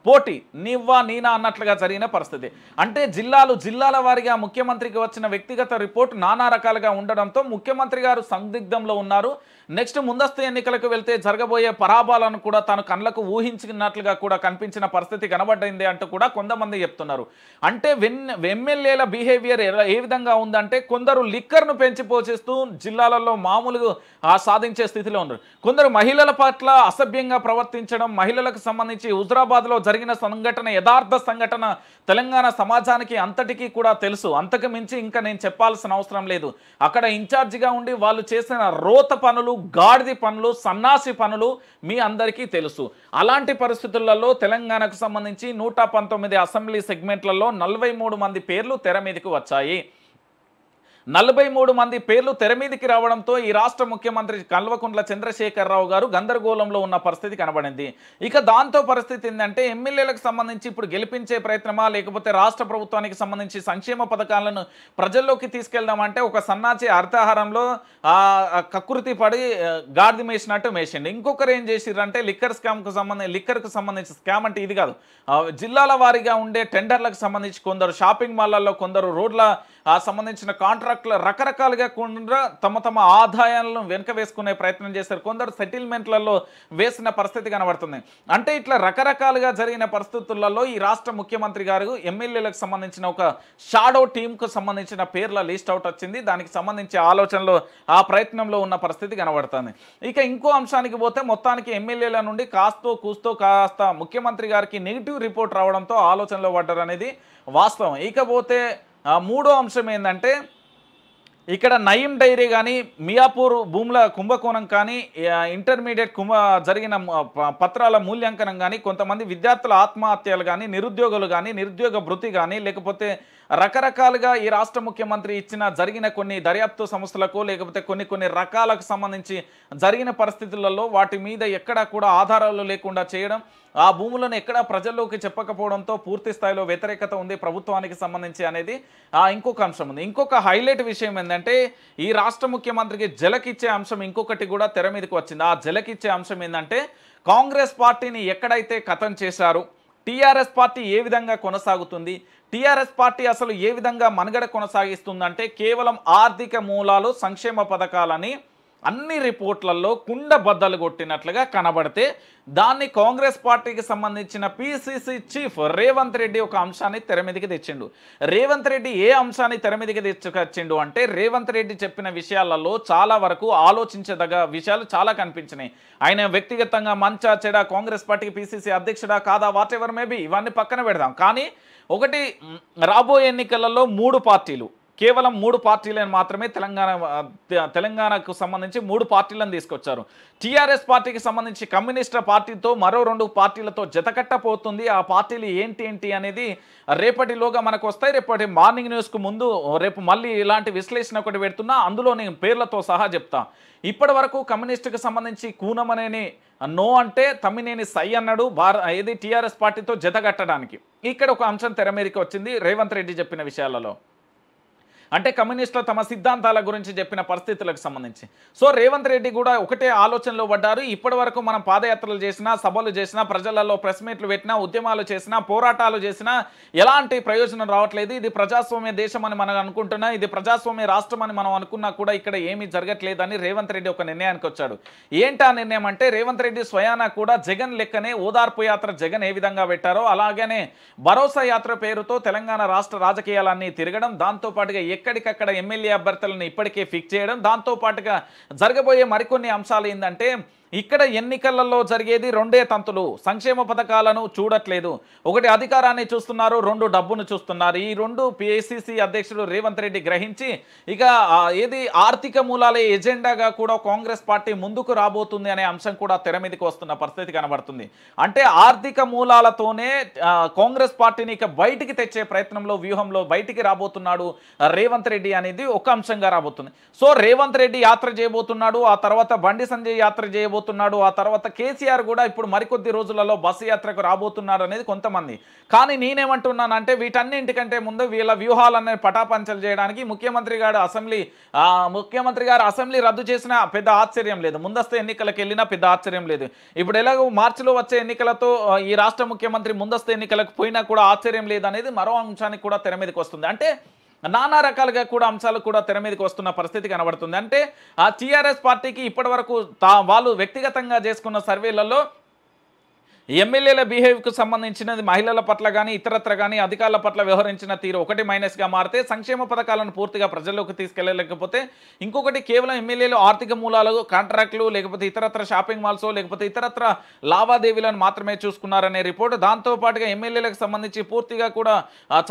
పోటీ నీవ్వా నీనా అన్నట్లుగా జరిగిన పరిస్థితి అంటే జిల్లాలు జిల్లాల వారిగా ముఖ్యమంత్రికి వచ్చిన వ్యక్తిగత రిపోర్ట్ నానా రకాలుగా ఉండడంతో ముఖ్యమంత్రి గారు సందిగ్ధంలో ఉన్నారు నెక్స్ట్ ముందస్తు ఎన్నికలకు వెళ్తే జరగబోయే పరాభాలను కూడా తాను కళ్ళకు ఊహించినట్లుగా కూడా కనిపించిన పరిస్థితి కనబడింది అంటూ కూడా కొంతమంది చెప్తున్నారు అంటే ఎమ్మెల్యేల బిహేవియర్ ఏ విధంగా ఉందంటే కొందరు లిక్కర్ను పెంచి పోషిస్తూ జిల్లాలలో మామూలుగా సాధించే స్థితిలో ఉన్నారు కొందరు మహిళల పట్ల అసభ్యంగా ప్రవర్తించడం మహిళలకు సంబంధించి హుజరాబాద్లో జరిగిన సంఘటన యథార్థ సంఘటన తెలంగాణ సమాజానికి అంతటికీ కూడా తెలుసు అంతకు మించి ఇంకా నేను చెప్పాల్సిన అవసరం లేదు అక్కడ ఇన్ఛార్జిగా ఉండి వాళ్ళు చేసిన రోత పనులు గాడిది పనులు సన్నాసి పనులు మీ అందరికీ తెలుసు అలాంటి పరిస్థితులలో తెలంగాణకు సంబంధించి నూట అసెంబ్లీ సెగ్మెంట్లలో నలభై మంది పేర్లు తెర మీదకు వచ్చాయి నలభై మూడు మంది పేర్లు తెర మీదకి రావడంతో ఈ రాష్ట్ర ముఖ్యమంత్రి కల్వకుంట్ల చంద్రశేఖరరావు గారు గందరగోళంలో ఉన్న పరిస్థితి కనబడింది ఇక దాంతో పరిస్థితి ఏంటంటే ఎమ్మెల్యేలకు సంబంధించి ఇప్పుడు గెలిపించే ప్రయత్నమా లేకపోతే రాష్ట్ర ప్రభుత్వానికి సంబంధించి సంక్షేమ పథకాలను ప్రజల్లోకి తీసుకెళ్దామంటే ఒక సన్నాచి అర్థాహారంలో కకృతి పడి గాడిది మేసినట్టు మేసిండి ఇంకొకరు ఏం చేసిరంటే లిక్కర్ స్కామ్కు సంబంధించి లిక్కర్కు సంబంధించి స్కామ్ అంటే ఇది కాదు జిల్లాల వారీగా ఉండే టెండర్లకు సంబంధించి కొందరు షాపింగ్ మాల్లలో కొందరు రోడ్ల ఆ సంబంధించిన కాంట్రాక్టులు రకరకాలుగా కూడా తమ తమ ఆదాయాలను వెనుక వేసుకునే ప్రయత్నం చేశారు కొందరు సెటిల్మెంట్లలో వేసిన పరిస్థితి కనబడుతుంది అంటే ఇట్లా రకరకాలుగా జరిగిన పరిస్థితులలో ఈ రాష్ట్ర ముఖ్యమంత్రి గారు ఎమ్మెల్యేలకు సంబంధించిన ఒక షాడో టీంకు సంబంధించిన పేర్ల లిస్ట్ అవుట్ వచ్చింది దానికి సంబంధించి ఆలోచనలో ఆ ప్రయత్నంలో ఉన్న పరిస్థితి కనబడుతుంది ఇక ఇంకో అంశానికి పోతే మొత్తానికి ఎమ్మెల్యేల నుండి కాస్తో కూస్తో కాస్త ముఖ్యమంత్రి గారికి నెగిటివ్ రిపోర్ట్ రావడంతో ఆలోచనలో పడ్డారు అనేది వాస్తవం ఇకపోతే మూడో అంశం ఏంటంటే ఇక్కడ నయీం డైరీ కానీ మియాపూర్ భూముల కుంభకోణం కానీ ఇంటర్మీడియట్ కుంభ జరిగిన పత్రాల మూల్యాంకనం కానీ కొంతమంది విద్యార్థుల ఆత్మహత్యలు కానీ నిరుద్యోగులు కానీ నిరుద్యోగ భృతి కానీ లేకపోతే రకరకాలుగా ఈ రాష్ట్ర ముఖ్యమంత్రి ఇచ్చిన జరిగిన కొన్ని దర్యాప్తు సంస్థలకు లేకపోతే కొన్ని కొన్ని రకాలకు సంబంధించి జరిగిన పరిస్థితులలో వాటి మీద ఎక్కడా కూడా ఆధారాలు లేకుండా చేయడం ఆ భూములను ఎక్కడా ప్రజల్లోకి చెప్పకపోవడంతో పూర్తి స్థాయిలో వ్యతిరేకత ఉంది ప్రభుత్వానికి సంబంధించి అనేది ఇంకొక అంశం ఉంది ఇంకొక హైలైట్ విషయం ఏంటంటే ఈ రాష్ట్ర ముఖ్యమంత్రికి జలకిచ్చే అంశం ఇంకొకటి కూడా తెర మీదకి వచ్చింది ఆ జలకిచ్చే అంశం ఏంటంటే కాంగ్రెస్ పార్టీని ఎక్కడైతే కథం చేశారు టీఆర్ఎస్ పార్టీ ఏ విధంగా కొనసాగుతుంది టీఆర్ఎస్ పార్టీ అసలు ఏ విధంగా మనుగడ కొనసాగిస్తుందంటే కేవలం ఆర్థిక మూలాలు సంక్షేమ పథకాలని అన్ని రిపోర్ట్లలో కుండ బద్దలు కొట్టినట్లుగా కనబడితే దాన్ని కాంగ్రెస్ పార్టీకి సంబంధించిన పిసిసి చీఫ్ రేవంత్ రెడ్డి ఒక అంశాన్ని తెరమీదికి తెచ్చిండు రేవంత్ రెడ్డి ఏ అంశాన్ని తెరమీదికి తెచ్చుకొచ్చిండు అంటే రేవంత్ రెడ్డి చెప్పిన విషయాలలో చాలా వరకు ఆలోచించదగ విషయాలు చాలా కనిపించినాయి ఆయన వ్యక్తిగతంగా మంచా చెడా కాంగ్రెస్ పార్టీకి పిసిసి అధ్యక్షుడా కాదా వాట్ ఎవర్ మేబీ ఇవన్నీ పక్కన పెడదాం కానీ ఒకటి రాబోయే ఎన్నికలలో మూడు పార్టీలు కేవలం మూడు పార్టీలను మాత్రమే తెలంగాణ తెలంగాణకు సంబంధించి మూడు పార్టీలను తీసుకొచ్చారు టీఆర్ఎస్ పార్టీకి సంబంధించి కమ్యూనిస్టు పార్టీతో మరో రెండు పార్టీలతో జతకట్టపోతుంది ఆ పార్టీలు ఏంటి ఏంటి అనేది రేపటిలోగా మనకు వస్తాయి రేపటి మార్నింగ్ న్యూస్కు ముందు రేపు మళ్ళీ ఇలాంటి విశ్లేషణ ఒకటి పెడుతున్నా అందులో నేను పేర్లతో సహా చెప్తా ఇప్పటి వరకు కమ్యూనిస్టుకు సంబంధించి కూనమనేని నో అంటే తమ్మినేని సై అన్నాడు భార ఏది టీఆర్ఎస్ పార్టీతో జతగట్టడానికి ఇక్కడ ఒక అంశం తెర మీదకి వచ్చింది రేవంత్ రెడ్డి చెప్పిన విషయాలలో అంటే కమ్యూనిస్టులు తమ సిద్ధాంతాల గురించి చెప్పిన పరిస్థితులకు సంబంధించి సో రేవంత్ రెడ్డి కూడా ఒకటే ఆలోచనలో పడ్డారు ఇప్పటి వరకు మనం పాదయాత్రలు చేసినా సభలు చేసినా ప్రజలలో ప్రెస్ మీట్లు పెట్టినా ఉద్యమాలు చేసినా పోరాటాలు చేసినా ఎలాంటి ప్రయోజనం రావట్లేదు ఇది ప్రజాస్వామ్య దేశం అని మనం అనుకుంటున్నా ఇది ప్రజాస్వామ్య రాష్ట్రం అని మనం అనుకున్నా కూడా ఇక్కడ ఏమీ జరగట్లేదని రేవంత్ రెడ్డి ఒక నిర్ణయానికి వచ్చాడు ఏంటి ఆ నిర్ణయం అంటే రేవంత్ రెడ్డి స్వయానా కూడా జగన్ లెక్కనే ఓదార్పు యాత్ర జగన్ ఏ విధంగా పెట్టారో అలాగనే భరోసా యాత్ర పేరుతో తెలంగాణ రాష్ట్ర రాజకీయాలన్నీ తిరగడం దాంతోపాటుగా ఎక్కడికక్కడ ఎమ్మెల్యే అభ్యర్థులను ఇప్పటికే ఫిక్స్ చేయడం దాంతోపాటుగా జరగబోయే మరికొన్ని అంశాలు ఏంటంటే ఇక్కడ ఎన్నికలలో జరిగేది రెండే తంతులు సంక్షేమ పథకాలను చూడట్లేదు ఒకటి అధికారాన్ని చూస్తున్నారు రెండు డబ్బును చూస్తున్నారు ఈ రెండు పిఐసిసి అధ్యక్షుడు రేవంత్ రెడ్డి గ్రహించి ఇక ఏది ఆర్థిక మూలాల ఎజెండాగా కూడా కాంగ్రెస్ పార్టీ ముందుకు రాబోతుంది అనే అంశం కూడా తెర మీదకి వస్తున్న పరిస్థితి కనబడుతుంది అంటే ఆర్థిక మూలాలతోనే కాంగ్రెస్ పార్టీని ఇక బయటికి తెచ్చే ప్రయత్నంలో వ్యూహంలో బయటికి రాబోతున్నాడు రేవంత్ రెడ్డి అనేది ఒక అంశంగా రాబోతుంది సో రేవంత్ రెడ్డి యాత్ర చేయబోతున్నాడు ఆ తర్వాత బండి సంజయ్ యాత్ర చేయబోతున్నాడు రాబోతున్నాడు ఆ తర్వాత కేసీఆర్ కూడా ఇప్పుడు మరికొద్ది రోజులలో బస్సు యాత్రకు రాబోతున్నాడు అనేది కొంతమంది కానీ నేనేమంటున్నానంటే వీటన్నింటికంటే ముందు వీళ్ళ వ్యూహాలనే పటాపంచలు చేయడానికి ముఖ్యమంత్రి గారు అసెంబ్లీ ముఖ్యమంత్రి గారు అసెంబ్లీ రద్దు చేసిన పెద్ద ఆశ్చర్యం లేదు ముందస్తు ఎన్నికలకు వెళ్ళినా పెద్ద ఆశ్చర్యం లేదు ఇప్పుడు ఎలాగో మార్చిలో వచ్చే ఎన్నికలతో ఈ రాష్ట్ర ముఖ్యమంత్రి ముందస్తు ఎన్నికలకు పోయినా కూడా ఆశ్చర్యం లేదనేది మరో అంశానికి కూడా తెర మీదకి వస్తుంది అంటే నానా రకాలుగా కూడా అంశాలు కూడా తెర మీదకి వస్తున్న పరిస్థితి కనబడుతుంది అంటే ఆ టీఆర్ఎస్ పార్టీకి ఇప్పటి వరకు వాళ్ళు వ్యక్తిగతంగా చేసుకున్న సర్వేలలో ఎమ్మెల్యేల బిహేవ్కు సంబంధించినది మహిళల పట్ల కానీ ఇతరత్ర కానీ అధికారుల పట్ల వ్యవహరించిన తీరు ఒకటి మైనస్గా మారితే సంక్షేమ పథకాలను పూర్తిగా ప్రజల్లోకి తీసుకెళ్లలేకపోతే ఇంకొకటి కేవలం ఎమ్మెల్యేలు ఆర్థిక మూలాలు కాంట్రాక్టులు లేకపోతే ఇతరత్ర షాపింగ్ మాల్స్ లేకపోతే ఇతరత్ర లావాదేవీలను మాత్రమే చూసుకున్నారనే రిపోర్టు దాంతోపాటుగా ఎమ్మెల్యేలకు సంబంధించి పూర్తిగా కూడా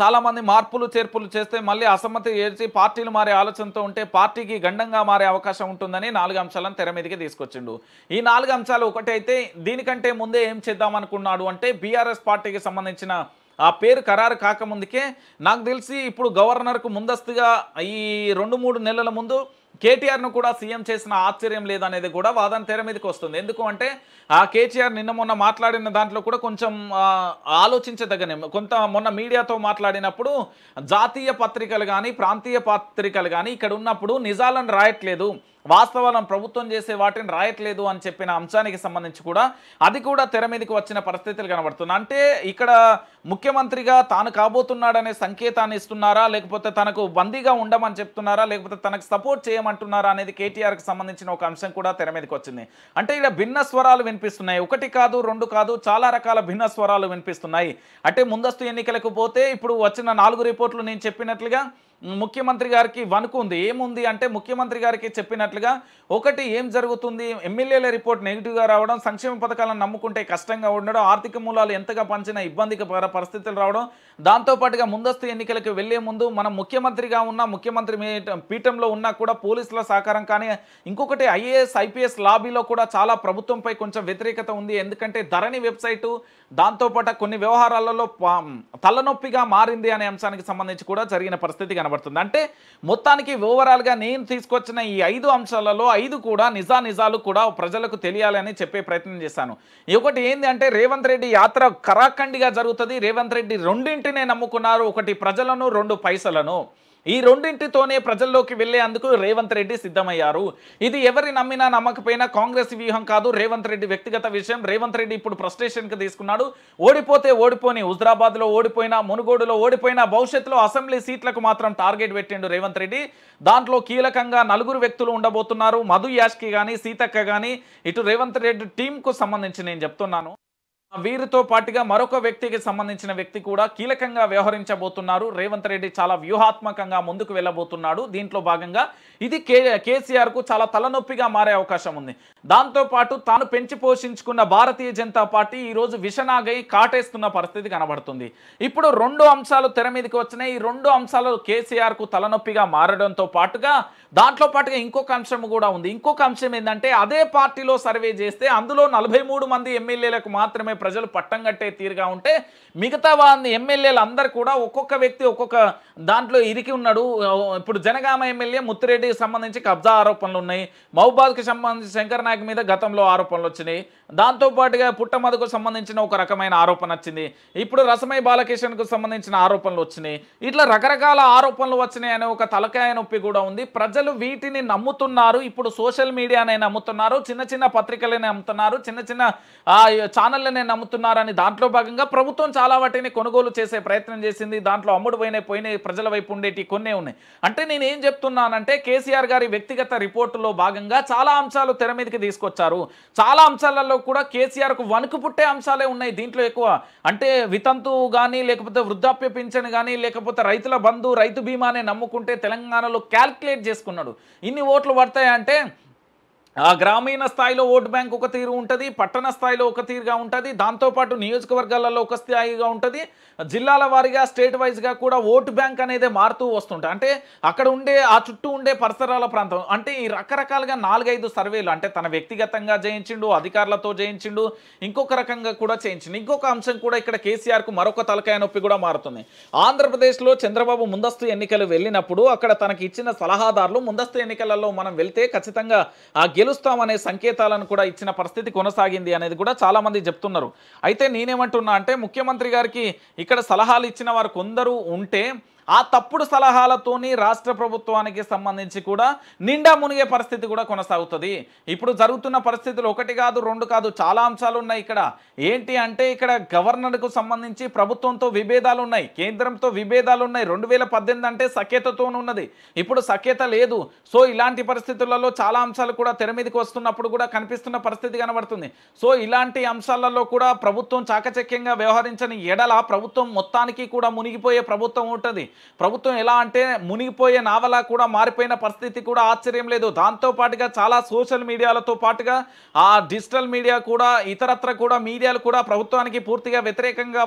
చాలామంది మార్పులు చేర్పులు చేస్తే మళ్ళీ అసమ్మతి చేసి పార్టీలు మారే ఆలోచనతో ఉంటే పార్టీకి గండంగా మారే అవకాశం ఉంటుందని నాలుగు అంశాలను తెర మీదకి తీసుకొచ్చిండు ఈ నాలుగు అంశాలు ఒకటైతే దీనికంటే ముందే ఏం చేద్దాం చేద్దామనుకున్నాడు అంటే బీఆర్ఎస్ పార్టీకి సంబంధించిన ఆ పేరు ఖరారు కాకముందుకే నాకు తెలిసి ఇప్పుడు గవర్నర్కు ముందస్తుగా ఈ రెండు మూడు నెలల ముందు కేటీఆర్ను కూడా సీఎం చేసిన ఆశ్చర్యం లేదనేది కూడా వాదన తెర మీదకి వస్తుంది ఎందుకు అంటే ఆ కేటీఆర్ నిన్న మొన్న మాట్లాడిన దాంట్లో కూడా కొంచెం ఆలోచించదగనే కొంత మొన్న మీడియాతో మాట్లాడినప్పుడు జాతీయ పత్రికలు కానీ ప్రాంతీయ పత్రికలు కానీ ఇక్కడ ఉన్నప్పుడు నిజాలను రాయట్లేదు వాస్తవాలను ప్రభుత్వం చేసే వాటిని రాయట్లేదు అని చెప్పిన అంశానికి సంబంధించి కూడా అది కూడా తెర మీదకి వచ్చిన పరిస్థితులు కనబడుతుంది అంటే ఇక్కడ ముఖ్యమంత్రిగా తాను కాబోతున్నాడనే సంకేతాన్ని ఇస్తున్నారా లేకపోతే తనకు బందీగా ఉండమని చెప్తున్నారా లేకపోతే తనకు సపోర్ట్ చేయమంటున్నారా అనేది కేటీఆర్కి సంబంధించిన ఒక అంశం కూడా తెర మీదకి వచ్చింది అంటే ఇక్కడ భిన్న స్వరాలు వినిపిస్తున్నాయి ఒకటి కాదు రెండు కాదు చాలా రకాల భిన్న స్వరాలు వినిపిస్తున్నాయి అంటే ముందస్తు ఎన్నికలకు పోతే ఇప్పుడు వచ్చిన నాలుగు రిపోర్ట్లు నేను చెప్పినట్లుగా ముఖ్యమంత్రి గారికి వణుకుంది ఏముంది అంటే ముఖ్యమంత్రి గారికి చెప్పినట్లుగా ఒకటి ఏం జరుగుతుంది ఎమ్మెల్యేల రిపోర్ట్ నెగిటివ్గా రావడం సంక్షేమ పథకాలను నమ్ముకుంటే కష్టంగా ఉండడం ఆర్థిక మూలాలు ఎంతగా పంచినా ఇబ్బందికి పరిస్థితులు రావడం దాంతోపాటుగా ముందస్తు ఎన్నికలకు వెళ్లే ముందు మనం ముఖ్యమంత్రిగా ఉన్న ముఖ్యమంత్రి పీఠంలో ఉన్నా కూడా పోలీసుల సహకారం కానీ ఇంకొకటి ఐఏఎస్ ఐపీఎస్ లాబీలో కూడా చాలా ప్రభుత్వంపై కొంచెం వ్యతిరేకత ఉంది ఎందుకంటే ధరణి వెబ్సైటు దాంతోపాటు కొన్ని వ్యవహారాలలో తలనొప్పిగా మారింది అనే అంశానికి సంబంధించి కూడా జరిగిన పరిస్థితి కనబడుతుంది కనబడుతుంది అంటే మొత్తానికి ఓవరాల్గా నేను తీసుకొచ్చిన ఈ ఐదు అంశాలలో ఐదు కూడా నిజా నిజాలు కూడా ప్రజలకు తెలియాలని చెప్పే ప్రయత్నం చేశాను ఒకటి ఏంది అంటే రేవంత్ రెడ్డి యాత్ర కరాఖండిగా జరుగుతుంది రేవంత్ రెడ్డి రెండింటినే నమ్ముకున్నారు ఒకటి ప్రజలను రెండు పైసలను ఈ రెండింటితోనే ప్రజల్లోకి వెళ్లేందుకు రేవంత్ రెడ్డి సిద్ధమయ్యారు ఇది ఎవరి నమ్మినా నమ్మకపోయినా కాంగ్రెస్ వ్యూహం కాదు రేవంత్ రెడ్డి వ్యక్తిగత విషయం రేవంత్ రెడ్డి ఇప్పుడు ప్రస్టేషన్కి తీసుకున్నాడు ఓడిపోతే ఓడిపోని హుజరాబాద్లో ఓడిపోయినా మునుగోడులో ఓడిపోయినా భవిష్యత్తులో అసెంబ్లీ సీట్లకు మాత్రం టార్గెట్ పెట్టిండు రేవంత్ రెడ్డి దాంట్లో కీలకంగా నలుగురు వ్యక్తులు ఉండబోతున్నారు మధు యాష్కి కానీ సీతక్క కానీ ఇటు రేవంత్ రెడ్డి టీంకు సంబంధించి నేను చెప్తున్నాను వీరితో పాటుగా మరొక వ్యక్తికి సంబంధించిన వ్యక్తి కూడా కీలకంగా వ్యవహరించబోతున్నారు రేవంత్ రెడ్డి చాలా వ్యూహాత్మకంగా ముందుకు వెళ్ళబోతున్నాడు దీంట్లో భాగంగా ఇది కే కేసీఆర్కు చాలా తలనొప్పిగా మారే అవకాశం ఉంది దాంతోపాటు తాను పెంచి పోషించుకున్న భారతీయ జనతా పార్టీ ఈరోజు విషనాగై కాటేస్తున్న పరిస్థితి కనబడుతుంది ఇప్పుడు రెండు అంశాలు తెర మీదకి వచ్చినాయి ఈ రెండు అంశాలు కేసీఆర్కు తలనొప్పిగా మారడంతో పాటుగా దాంట్లో పాటుగా ఇంకొక అంశం కూడా ఉంది ఇంకొక అంశం ఏంటంటే అదే పార్టీలో సర్వే చేస్తే అందులో నలభై మంది ఎమ్మెల్యేలకు మాత్రమే ప్రజలు పట్టం కట్టే తీరుగా ఉంటే మిగతా వారి ఎమ్మెల్యేలు అందరు కూడా ఒక్కొక్క వ్యక్తి ఒక్కొక్క దాంట్లో ఇరికి ఉన్నాడు ఇప్పుడు జనగామ ఎమ్మెల్యే ముత్తిరెడ్డికి సంబంధించి కబ్జా ఆరోపణలు ఉన్నాయి మహబాద్కి సంబంధించి శంకర్ నాయక్ మీద గతంలో ఆరోపణలు వచ్చినాయి దాంతోపాటుగా పుట్టమదకు సంబంధించిన ఒక రకమైన ఆరోపణ వచ్చింది ఇప్పుడు రసమయ బాలకృష్ణకు సంబంధించిన ఆరోపణలు వచ్చినాయి ఇట్లా రకరకాల ఆరోపణలు వచ్చినాయి అనే ఒక తలకాయ నొప్పి కూడా ఉంది ప్రజలు ప్రజలు వీటిని నమ్ముతున్నారు ఇప్పుడు సోషల్ మీడియానే నమ్ముతున్నారు చిన్న చిన్న పత్రికలనే నమ్ముతున్నారు చిన్న చిన్న ఛానళ్ళనే నమ్ముతున్నారు అని దాంట్లో భాగంగా ప్రభుత్వం చాలా వాటిని కొనుగోలు చేసే ప్రయత్నం చేసింది దాంట్లో అమ్ముడు పోయినాయి పోయినాయి ప్రజల వైపు ఉండేటి కొన్నే ఉన్నాయి అంటే నేను ఏం చెప్తున్నానంటే కేసీఆర్ గారి వ్యక్తిగత రిపోర్టులో భాగంగా చాలా అంశాలు తెర మీదకి తీసుకొచ్చారు చాలా అంశాలలో కూడా కేసీఆర్ కు వణుకు పుట్టే అంశాలే ఉన్నాయి దీంట్లో ఎక్కువ అంటే వితంతు కానీ లేకపోతే వృద్ధాప్య పింఛన్ కానీ లేకపోతే రైతుల బంధు రైతు బీమానే నమ్ముకుంటే తెలంగాణలో క్యాల్కులేట్ చేసుకుంటారు తీసుకున్నాడు ఇన్ని ఓట్లు పడతాయంటే ఆ గ్రామీణ స్థాయిలో ఓటు బ్యాంక్ ఒక తీరు ఉంటుంది పట్టణ స్థాయిలో ఒక తీరుగా ఉంటుంది దాంతోపాటు నియోజకవర్గాలలో ఒక స్థాయిగా ఉంటుంది జిల్లాల వారీగా స్టేట్ వైజ్గా కూడా ఓటు బ్యాంక్ అనేది మారుతూ వస్తుంటాయి అంటే అక్కడ ఉండే ఆ చుట్టూ ఉండే పరిసరాల ప్రాంతం అంటే ఈ రకరకాలుగా నాలుగైదు సర్వేలు అంటే తన వ్యక్తిగతంగా జయించిండు అధికారులతో జయించిండు ఇంకొక రకంగా కూడా చేయించిండు ఇంకొక అంశం కూడా ఇక్కడ కేసీఆర్కు మరొక తలకాయ నొప్పి కూడా మారుతుంది ఆంధ్రప్రదేశ్లో చంద్రబాబు ముందస్తు ఎన్నికలు వెళ్ళినప్పుడు అక్కడ తనకి ఇచ్చిన సలహాదారులు ముందస్తు ఎన్నికలలో మనం వెళ్తే ఖచ్చితంగా ఆ గెలుస్తామనే సంకేతాలను కూడా ఇచ్చిన పరిస్థితి కొనసాగింది అనేది కూడా చాలామంది చెప్తున్నారు అయితే నేనేమంటున్నా అంటే ముఖ్యమంత్రి గారికి ఇక్కడ సలహాలు ఇచ్చిన వారు కొందరు ఉంటే ఆ తప్పుడు సలహాలతోని రాష్ట్ర ప్రభుత్వానికి సంబంధించి కూడా నిండా మునిగే పరిస్థితి కూడా కొనసాగుతుంది ఇప్పుడు జరుగుతున్న పరిస్థితులు ఒకటి కాదు రెండు కాదు చాలా అంశాలు ఉన్నాయి ఇక్కడ ఏంటి అంటే ఇక్కడ గవర్నర్కు సంబంధించి ప్రభుత్వంతో విభేదాలు ఉన్నాయి కేంద్రంతో విభేదాలు ఉన్నాయి రెండు అంటే సఖ్యతతో ఉన్నది ఇప్పుడు సఖ్యత లేదు సో ఇలాంటి పరిస్థితులలో చాలా అంశాలు కూడా తెర మీదకి వస్తున్నప్పుడు కూడా కనిపిస్తున్న పరిస్థితి కనబడుతుంది సో ఇలాంటి అంశాలలో కూడా ప్రభుత్వం చాకచక్యంగా వ్యవహరించని ఎడల ప్రభుత్వం మొత్తానికి కూడా మునిగిపోయే ప్రభుత్వం ఉంటుంది ప్రభుత్వం ఎలా అంటే మునిగిపోయే నావలా కూడా మారిపోయిన పరిస్థితి కూడా ఆశ్చర్యం లేదు దాంతోపాటుగా చాలా సోషల్ మీడియాలతో పాటుగా ఆ డిజిటల్ మీడియా కూడా ఇతరత్ర కూడా మీడియాలు కూడా ప్రభుత్వానికి పూర్తిగా వ్యతిరేకంగా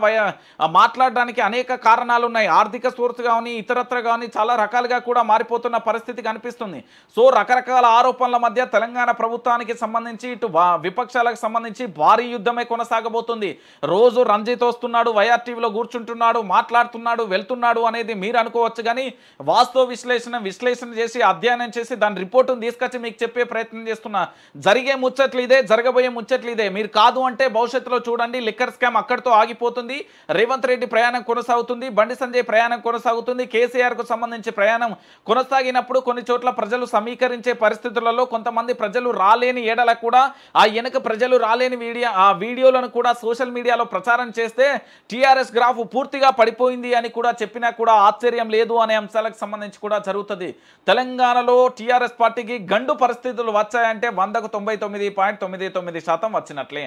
మాట్లాడడానికి అనేక కారణాలు ఉన్నాయి ఆర్థిక సోర్స్ కానీ ఇతరత్ర కానీ చాలా రకాలుగా కూడా మారిపోతున్న పరిస్థితి కనిపిస్తుంది సో రకరకాల ఆరోపణల మధ్య తెలంగాణ ప్రభుత్వానికి సంబంధించి ఇటు విపక్షాలకు సంబంధించి భారీ యుద్ధమే కొనసాగబోతుంది రోజు రంజిత్ వస్తున్నాడు వైఆర్టీవీలో కూర్చుంటున్నాడు మాట్లాడుతున్నాడు వెళ్తున్నాడు అనేది అని మీరు అనుకోవచ్చు కానీ వాస్తవ విశ్లేషణ విశ్లేషణ చేసి అధ్యయనం చేసి దాని రిపోర్టును తీసుకొచ్చి మీకు చెప్పే ప్రయత్నం చేస్తున్నా జరిగే ముచ్చట్లు ఇదే జరగబోయే ముచ్చట్లు ఇదే మీరు కాదు అంటే భవిష్యత్తులో చూడండి లిక్కర్ స్కామ్ అక్కడితో ఆగిపోతుంది రేవంత్ రెడ్డి ప్రయాణం కొనసాగుతుంది బండి సంజయ్ ప్రయాణం కొనసాగుతుంది కేసీఆర్కు సంబంధించి ప్రయాణం కొనసాగినప్పుడు కొన్ని చోట్ల ప్రజలు సమీకరించే పరిస్థితులలో కొంతమంది ప్రజలు రాలేని ఏడల కూడా ఆ వెనక ప్రజలు రాలేని వీడియో ఆ వీడియోలను కూడా సోషల్ మీడియాలో ప్రచారం చేస్తే టీఆర్ఎస్ గ్రాఫ్ పూర్తిగా పడిపోయింది అని కూడా చెప్పినా కూడా ఆశ్చర్యం లేదు అనే అంశాలకు సంబంధించి కూడా జరుగుతుంది తెలంగాణలో టీఆర్ఎస్ పార్టీకి గండు పరిస్థితులు వచ్చాయంటే వందకు తొంభై తొమ్మిది తొమ్మిది తొమ్మిది పాయింట్ శాతం వచ్చినట్లే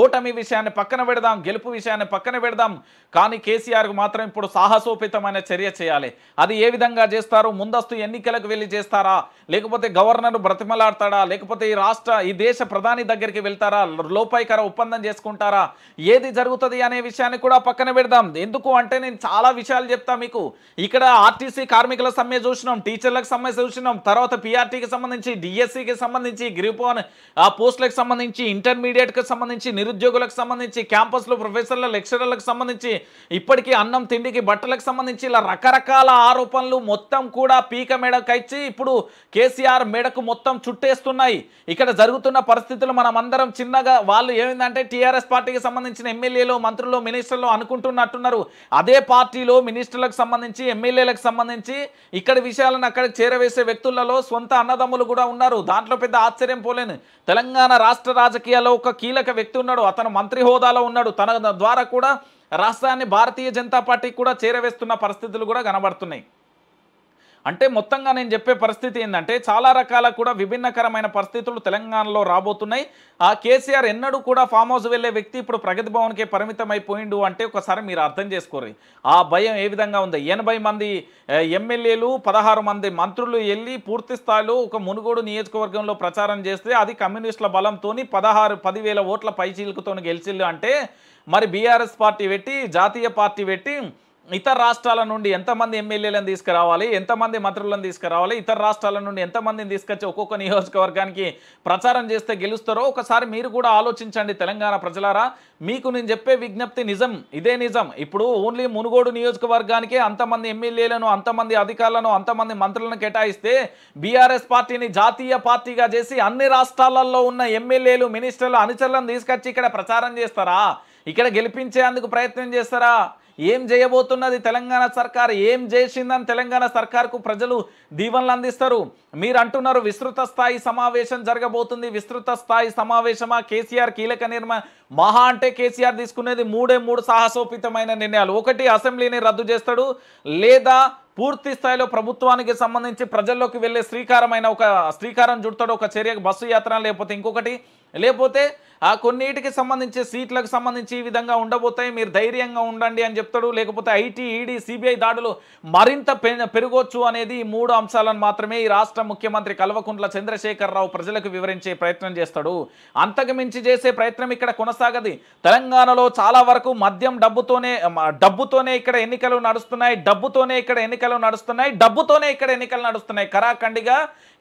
ఓటమి విషయాన్ని పక్కన పెడదాం గెలుపు విషయాన్ని పక్కన పెడదాం కానీ కేసీఆర్కు మాత్రం ఇప్పుడు సాహసోపేతమైన చర్య చేయాలి అది ఏ విధంగా చేస్తారు ముందస్తు ఎన్నికలకు వెళ్ళి చేస్తారా లేకపోతే గవర్నర్ బ్రతిమలాడతాడా లేకపోతే ఈ రాష్ట్ర ఈ దేశ ప్రధాని దగ్గరికి వెళ్తారా లోపాయికర ఒప్పందం చేసుకుంటారా ఏది జరుగుతుంది అనే విషయాన్ని కూడా పక్కన పెడదాం ఎందుకు అంటే నేను చాలా విషయాలు చెప్తా మీకు ఇక్కడ ఆర్టీసీ కార్మికుల సమ్మె చూసినాం టీచర్లకు సమ్మె చూసినాం తర్వాత పీఆర్టీకి సంబంధించి డిఎస్సికి సంబంధించి గ్రూప్ వన్ ఆ పోస్టులకు సంబంధించి ఇంటర్మీడియట్కి సంబంధించి నిరుద్యోగులకు సంబంధించి క్యాంపస్లో ప్రొఫెసర్ల లెక్చరర్లకు సంబంధించి ఇప్పటికీ అన్నం తిండికి బట్టలకు సంబంధించి ఇలా రకరకాల ఆరోపణలు మొత్తం కూడా పీక మేడకైచ్చి ఇప్పుడు కేసీఆర్ మేడకు మొత్తం చుట్టేస్తున్నాయి ఇక్కడ జరుగుతున్న పరిస్థితులు మనం అందరం చిన్నగా వాళ్ళు ఏమిందంటే టీఆర్ఎస్ పార్టీకి సంబంధించిన ఎమ్మెల్యేలు మంత్రులు మినిస్టర్లు అనుకుంటున్నట్టున్నారు అదే పార్టీలో మినిస్టర్లకు సంబంధించి ఎమ్మెల్యేలకు సంబంధించి ఇక్కడ విషయాలను అక్కడ చేరవేసే వ్యక్తులలో సొంత అన్నదమ్ములు కూడా ఉన్నారు దాంట్లో పెద్ద ఆశ్చర్యం పోలేను తెలంగాణ రాష్ట్ర రాజకీయాల్లో ఒక కీలక వ్యక్తి ఉన్నాడు అతను మంత్రి హోదాలో ఉన్నాడు తన ద్వారా కూడా రాష్ట్రాన్ని భారతీయ జనతా పార్టీకి కూడా చేరవేస్తున్న పరిస్థితులు కూడా కనబడుతున్నాయి అంటే మొత్తంగా నేను చెప్పే పరిస్థితి ఏంటంటే చాలా రకాల కూడా విభిన్నకరమైన పరిస్థితులు తెలంగాణలో రాబోతున్నాయి ఆ కేసీఆర్ ఎన్నడూ కూడా ఫామ్ హౌస్ వెళ్ళే వ్యక్తి ఇప్పుడు ప్రగతి భవన్కే పరిమితం అయిపోయిండు అంటే ఒకసారి మీరు అర్థం చేసుకోరు ఆ భయం ఏ విధంగా ఉంది ఎనభై మంది ఎమ్మెల్యేలు పదహారు మంది మంత్రులు వెళ్ళి పూర్తి స్థాయిలో ఒక మునుగోడు నియోజకవర్గంలో ప్రచారం చేస్తే అది కమ్యూనిస్టుల బలంతో పదహారు పదివేల ఓట్ల పైచీలకుతో గెలిచిల్లు అంటే మరి బీఆర్ఎస్ పార్టీ పెట్టి జాతీయ పార్టీ పెట్టి ఇతర రాష్ట్రాల నుండి ఎంతమంది ఎమ్మెల్యేలను తీసుకురావాలి ఎంతమంది మంత్రులను తీసుకురావాలి ఇతర రాష్ట్రాల నుండి ఎంతమందిని తీసుకొచ్చి ఒక్కొక్క నియోజకవర్గానికి ప్రచారం చేస్తే గెలుస్తారో ఒకసారి మీరు కూడా ఆలోచించండి తెలంగాణ ప్రజలారా మీకు నేను చెప్పే విజ్ఞప్తి నిజం ఇదే నిజం ఇప్పుడు ఓన్లీ మునుగోడు నియోజకవర్గానికి అంతమంది ఎమ్మెల్యేలను అంతమంది అధికారులను అంతమంది మంత్రులను కేటాయిస్తే బీఆర్ఎస్ పార్టీని జాతీయ పార్టీగా చేసి అన్ని రాష్ట్రాలలో ఉన్న ఎమ్మెల్యేలు మినిస్టర్లు అనుచరులను తీసుకొచ్చి ఇక్కడ ప్రచారం చేస్తారా ఇక్కడ గెలిపించేందుకు ప్రయత్నం చేస్తారా ఏం చేయబోతున్నది తెలంగాణ సర్కార్ ఏం చేసిందని తెలంగాణ సర్కార్కు ప్రజలు దీవెనలు అందిస్తారు మీరు అంటున్నారు విస్తృత స్థాయి సమావేశం జరగబోతుంది విస్తృత స్థాయి సమావేశమా కేసీఆర్ కీలక నిర్మ మహా అంటే కేసీఆర్ తీసుకునేది మూడే మూడు సాహసోపితమైన నిర్ణయాలు ఒకటి అసెంబ్లీని రద్దు చేస్తాడు లేదా పూర్తి స్థాయిలో ప్రభుత్వానికి సంబంధించి ప్రజల్లోకి వెళ్ళే శ్రీకారమైన ఒక శ్రీకారం చుడతాడు ఒక చర్య బస్సు యాత్ర లేకపోతే ఇంకొకటి లేకపోతే ఆ కొన్నిటికి సంబంధించి సీట్లకు సంబంధించి ఈ విధంగా ఉండబోతాయి మీరు ధైర్యంగా ఉండండి అని చెప్తాడు లేకపోతే ఐటీ ఈడీ సిబిఐ దాడులు మరింత పెరగవచ్చు అనేది ఈ మూడు అంశాలను మాత్రమే ఈ రాష్ట్ర ముఖ్యమంత్రి కల్వకుంట్ల చంద్రశేఖరరావు ప్రజలకు వివరించే ప్రయత్నం చేస్తాడు అంతకుమించి చేసే ప్రయత్నం ఇక్కడ కొనసాగది తెలంగాణలో చాలా వరకు మద్యం డబ్బుతోనే డబ్బుతోనే ఇక్కడ ఎన్నికలు నడుస్తున్నాయి డబ్బుతోనే ఇక్కడ ఎన్నికలు నడుస్తున్నాయి డబ్బుతోనే ఇక్కడ ఎన్నికలు నడుస్తున్నాయి కరాఖండిగా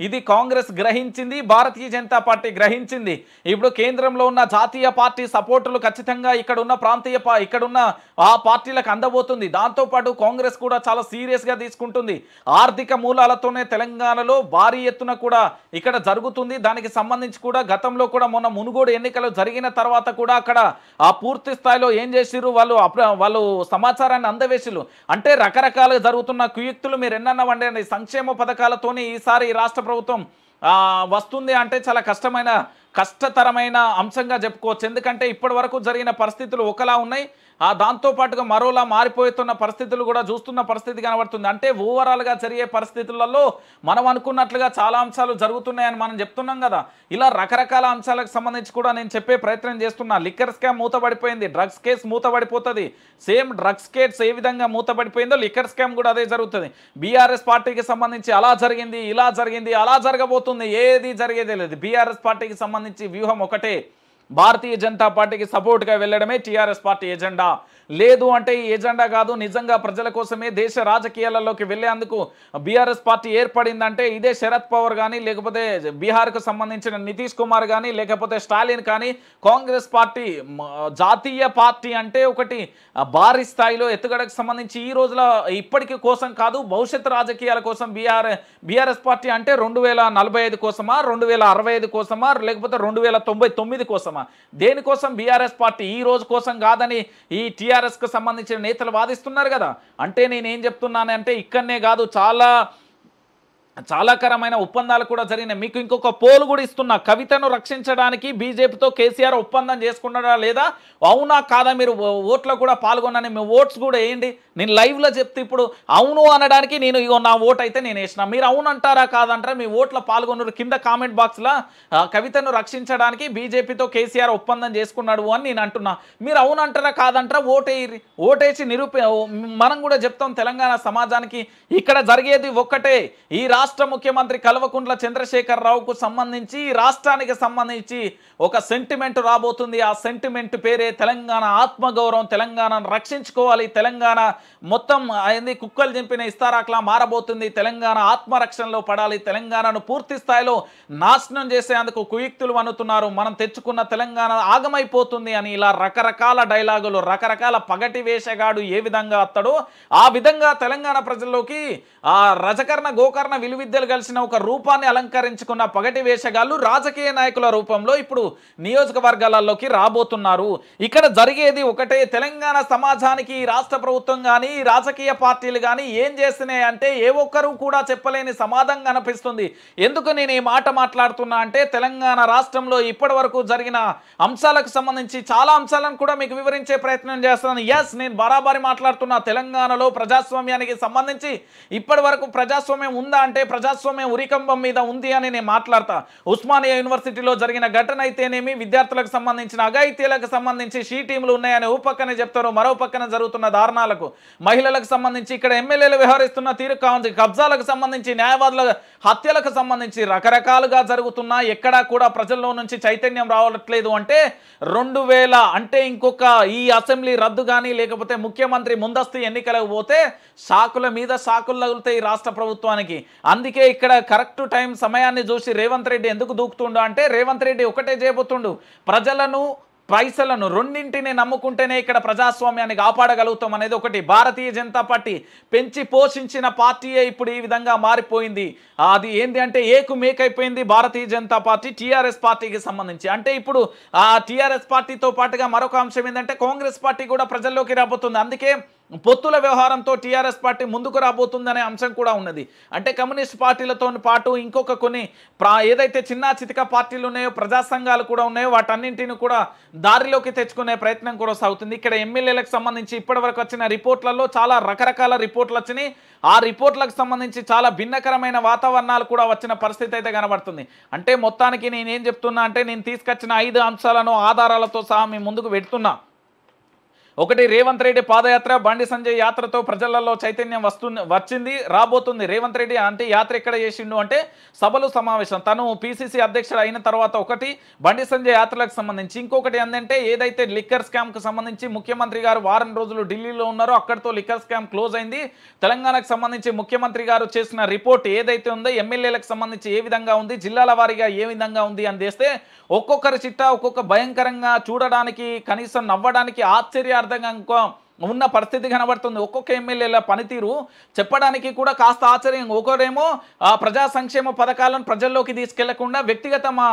ఇది కాంగ్రెస్ గ్రహించింది భారతీయ జనతా పార్టీ గ్రహించింది ఇప్పుడు కేంద్రంలో ఉన్న జాతీయ పార్టీ సపోర్టులు ఖచ్చితంగా ఇక్కడ ఉన్న ప్రాంతీయ ఇక్కడున్న ఆ పార్టీలకు అందబోతుంది దాంతోపాటు కాంగ్రెస్ కూడా చాలా సీరియస్గా తీసుకుంటుంది ఆర్థిక మూలాలతోనే తెలంగాణలో భారీ ఎత్తున కూడా ఇక్కడ జరుగుతుంది దానికి సంబంధించి కూడా గతంలో కూడా మొన్న మునుగోడు ఎన్నికలు జరిగిన తర్వాత కూడా అక్కడ ఆ పూర్తి స్థాయిలో ఏం చేసిరు వాళ్ళు వాళ్ళు సమాచారాన్ని అందవేసిరు అంటే రకరకాలుగా జరుగుతున్న కుయుక్తులు మీరు ఎన్న వండే సంక్షేమ పథకాలతోనే ఈసారి రాష్ట్ర ప్రభుత్వం వస్తుంది అంటే చాలా కష్టమైన కష్టతరమైన అంశంగా చెప్పుకోవచ్చు ఎందుకంటే ఇప్పటి వరకు జరిగిన పరిస్థితులు ఒకలా ఉన్నాయి ఆ దాంతోపాటుగా మరోలా మారిపోతున్న పరిస్థితులు కూడా చూస్తున్న పరిస్థితి కనబడుతుంది అంటే ఓవరాల్గా జరిగే పరిస్థితులలో మనం అనుకున్నట్లుగా చాలా అంశాలు జరుగుతున్నాయని మనం చెప్తున్నాం కదా ఇలా రకరకాల అంశాలకు సంబంధించి కూడా నేను చెప్పే ప్రయత్నం చేస్తున్నా లిక్కర్ స్కామ్ మూతబడిపోయింది డ్రగ్స్ కేసు మూతబడిపోతుంది సేమ్ డ్రగ్స్ కేట్స్ ఏ విధంగా మూతబడిపోయిందో లిక్కర్ స్కామ్ కూడా అదే జరుగుతుంది బీఆర్ఎస్ పార్టీకి సంబంధించి అలా జరిగింది ఇలా జరిగింది అలా జరగబోతుంది ఏది జరిగేదే లేదు బీఆర్ఎస్ పార్టీకి సంబంధించి వ్యూహం ఒకటే భారతీయ జనతా పార్టీకి సపోర్ట్గా వెళ్ళడమే టీఆర్ఎస్ పార్టీ ఎజెండా లేదు అంటే ఈ ఎజెండా కాదు నిజంగా ప్రజల కోసమే దేశ రాజకీయాలలోకి వెళ్లేందుకు బీఆర్ఎస్ పార్టీ ఏర్పడిందంటే ఇదే శరద్ పవర్ కానీ లేకపోతే బీహార్కు సంబంధించిన నితీష్ కుమార్ కానీ లేకపోతే స్టాలిన్ కానీ కాంగ్రెస్ పార్టీ జాతీయ పార్టీ అంటే ఒకటి భారీ స్థాయిలో ఎత్తుగడకు సంబంధించి ఈ రోజుల ఇప్పటికీ కోసం కాదు భవిష్యత్ రాజకీయాల కోసం బీఆర్ బీఆర్ఎస్ పార్టీ అంటే రెండు కోసమా రెండు కోసమా లేకపోతే రెండు కోసమా దేనికోసం బీఆర్ఎస్ పార్టీ ఈ రోజు కోసం కాదని ఈ టీఆర్ఎస్కు సంబంధించిన నేతలు వాదిస్తున్నారు కదా అంటే నేనేం చెప్తున్నానంటే ఇక్కడనే కాదు చాలా చాలాకరమైన ఒప్పందాలు కూడా జరిగినాయి మీకు ఇంకొక పోలు కూడా ఇస్తున్నా కవితను రక్షించడానికి బీజేపీతో కేసీఆర్ ఒప్పందం చేసుకున్నాడా లేదా అవునా కాదా మీరు ఓట్లో కూడా పాల్గొన్నాను మీ ఓట్స్ కూడా వేయండి నేను లైవ్లో చెప్తే ఇప్పుడు అవును అనడానికి నేను ఇగో నా ఓట్ అయితే నేను వేసిన మీరు అవును అంటారా కాదంటారా మీ ఓట్లో పాల్గొన్నారు కింద కామెంట్ బాక్స్లో కవితను రక్షించడానికి బీజేపీతో కేసీఆర్ ఒప్పందం చేసుకున్నాడు అని నేను అంటున్నా మీరు అవును అంటారా కాదంటారా ఓటేయి ఓటేసి నిరూప మనం కూడా చెప్తాం తెలంగాణ సమాజానికి ఇక్కడ జరిగేది ఒక్కటే ఈ రా రాష్ట్ర ముఖ్యమంత్రి కల్వకుంట్ల చంద్రశేఖరరావుకు సంబంధించి రాష్ట్రానికి సంబంధించి ఒక సెంటిమెంట్ రాబోతుంది ఆ సెంటిమెంట్ పేరే తెలంగాణ ఆత్మగౌరవం తెలంగాణను రక్షించుకోవాలి తెలంగాణ మొత్తం అయింది కుక్కలు చింపిన ఇస్తారాక్లా మారబోతుంది తెలంగాణ ఆత్మరక్షణలో పడాలి తెలంగాణను పూర్తి స్థాయిలో నాశనం చేసేందుకు కుయుక్తులు అనుతున్నారు మనం తెచ్చుకున్న తెలంగాణ ఆగమైపోతుంది అని ఇలా రకరకాల డైలాగులు రకరకాల పగటి వేషగాడు ఏ విధంగా అత్తడో ఆ విధంగా తెలంగాణ ప్రజల్లోకి ఆ రజకర్ణ గోకర్ణ విద్యలు కలిసిన ఒక రూపాన్ని అలంకరించుకున్న పగటి వేషగాళ్ళు రాజకీయ నాయకుల రూపంలో ఇప్పుడు నియోజకవర్గాలలోకి రాబోతున్నారు ఇక్కడ జరిగేది ఒకటే తెలంగాణ సమాజానికి రాష్ట్ర ప్రభుత్వం కానీ రాజకీయ పార్టీలు కానీ ఏం చేస్తున్నాయి అంటే ఏ ఒక్కరూ కూడా చెప్పలేని సమాధం కనిపిస్తుంది ఎందుకు నేను ఈ మాట మాట్లాడుతున్నా అంటే తెలంగాణ రాష్ట్రంలో ఇప్పటి జరిగిన అంశాలకు సంబంధించి చాలా అంశాలను కూడా మీకు వివరించే ప్రయత్నం చేస్తున్నాను ఎస్ నేను బరాబరి మాట్లాడుతున్నా తెలంగాణలో ప్రజాస్వామ్యానికి సంబంధించి ఇప్పటి వరకు ప్రజాస్వామ్యం ఉందా అంటే అంటే ప్రజాస్వామ్యం ఉరికంభం మీద ఉంది అని నేను మాట్లాడతా ఉస్మానియా యూనివర్సిటీలో జరిగిన ఘటన అయితేనేమి విద్యార్థులకు సంబంధించిన అఘాయితీలకు సంబంధించి షీ టీంలు ఉన్నాయని ఓ పక్కనే చెప్తారు మరో పక్కన జరుగుతున్న దారుణాలకు మహిళలకు సంబంధించి ఇక్కడ ఎమ్మెల్యేలు వ్యవహరిస్తున్న తీరు కావచ్చు కబ్జాలకు సంబంధించి న్యాయవాదుల హత్యలకు సంబంధించి రకరకాలుగా జరుగుతున్న ఎక్కడా కూడా ప్రజల్లో నుంచి చైతన్యం రావట్లేదు అంటే రెండు అంటే ఇంకొక ఈ అసెంబ్లీ రద్దు కానీ లేకపోతే ముఖ్యమంత్రి ముందస్తు ఎన్నికలకు పోతే సాకుల మీద సాకులు తగులుతాయి రాష్ట్ర ప్రభుత్వానికి అందుకే ఇక్కడ కరెక్ట్ టైం సమయాన్ని చూసి రేవంత్ రెడ్డి ఎందుకు దూకుతుండు అంటే రేవంత్ రెడ్డి ఒకటే చేయబోతుండు ప్రజలను పైసలను రెండింటిని నమ్ముకుంటేనే ఇక్కడ ప్రజాస్వామ్యాన్ని కాపాడగలుగుతాం అనేది ఒకటి భారతీయ జనతా పార్టీ పెంచి పోషించిన పార్టీయే ఇప్పుడు ఈ విధంగా మారిపోయింది అది ఏంది అంటే ఏకు మేకైపోయింది భారతీయ జనతా పార్టీ టీఆర్ఎస్ పార్టీకి సంబంధించి అంటే ఇప్పుడు ఆ టీఆర్ఎస్ పార్టీతో పాటుగా మరొక అంశం ఏంటంటే కాంగ్రెస్ పార్టీ కూడా ప్రజల్లోకి రాబోతుంది అందుకే పొత్తుల వ్యవహారంతో టీఆర్ఎస్ పార్టీ ముందుకు రాబోతుందనే అంశం కూడా ఉన్నది అంటే కమ్యూనిస్ట్ పార్టీలతో పాటు ఇంకొక కొన్ని ప్రా ఏదైతే చిన్న చితిక పార్టీలు ఉన్నాయో ప్రజా సంఘాలు కూడా ఉన్నాయో వాటన్నింటిని కూడా దారిలోకి తెచ్చుకునే ప్రయత్నం కూడా సాగుతుంది ఇక్కడ ఎమ్మెల్యేలకు సంబంధించి ఇప్పటివరకు వచ్చిన రిపోర్ట్లలో చాలా రకరకాల రిపోర్ట్లు వచ్చినాయి ఆ రిపోర్ట్లకు సంబంధించి చాలా భిన్నకరమైన వాతావరణాలు కూడా వచ్చిన పరిస్థితి అయితే కనబడుతుంది అంటే మొత్తానికి నేనేం చెప్తున్నా అంటే నేను తీసుకొచ్చిన ఐదు అంశాలను ఆధారాలతో సహా మేము ముందుకు పెడుతున్నాను ఒకటి రేవంత్ రెడ్డి పాదయాత్ర బండి సంజయ్ యాత్రతో ప్రజలలో చైతన్యం వస్తుంది వచ్చింది రాబోతుంది రేవంత్ రెడ్డి అంటే యాత్ర ఎక్కడ చేసిండు అంటే సభలు సమావేశం తను పిసిసి అధ్యక్షుడు అయిన తర్వాత ఒకటి బండి సంజయ్ యాత్రలకు సంబంధించి ఇంకొకటి ఏంటంటే ఏదైతే లిక్కర్ స్కామ్కు సంబంధించి ముఖ్యమంత్రి గారు వారం రోజులు ఢిల్లీలో ఉన్నారో అక్కడితో లిక్కర్ స్కామ్ క్లోజ్ అయింది తెలంగాణకు సంబంధించి ముఖ్యమంత్రి గారు చేసిన రిపోర్ట్ ఏదైతే ఉందో ఎమ్మెల్యేలకు సంబంధించి ఏ విధంగా ఉంది జిల్లాల వారీగా ఏ విధంగా ఉంది అని చేస్తే ఒక్కొక్కరి చిట్టా ఒక్కొక్క భయంకరంగా చూడడానికి కనీసం నవ్వడానికి ఆశ్చర్య అర్థం కనుకో ఉన్న పరిస్థితి కనబడుతుంది ఒక్కొక్క ఎమ్మెల్యేల పనితీరు చెప్పడానికి కూడా కాస్త ఆశ్చర్యం ఒకరేమో ప్రజా సంక్షేమ పథకాలను ప్రజల్లోకి తీసుకెళ్లకుండా వ్యక్తిగత మా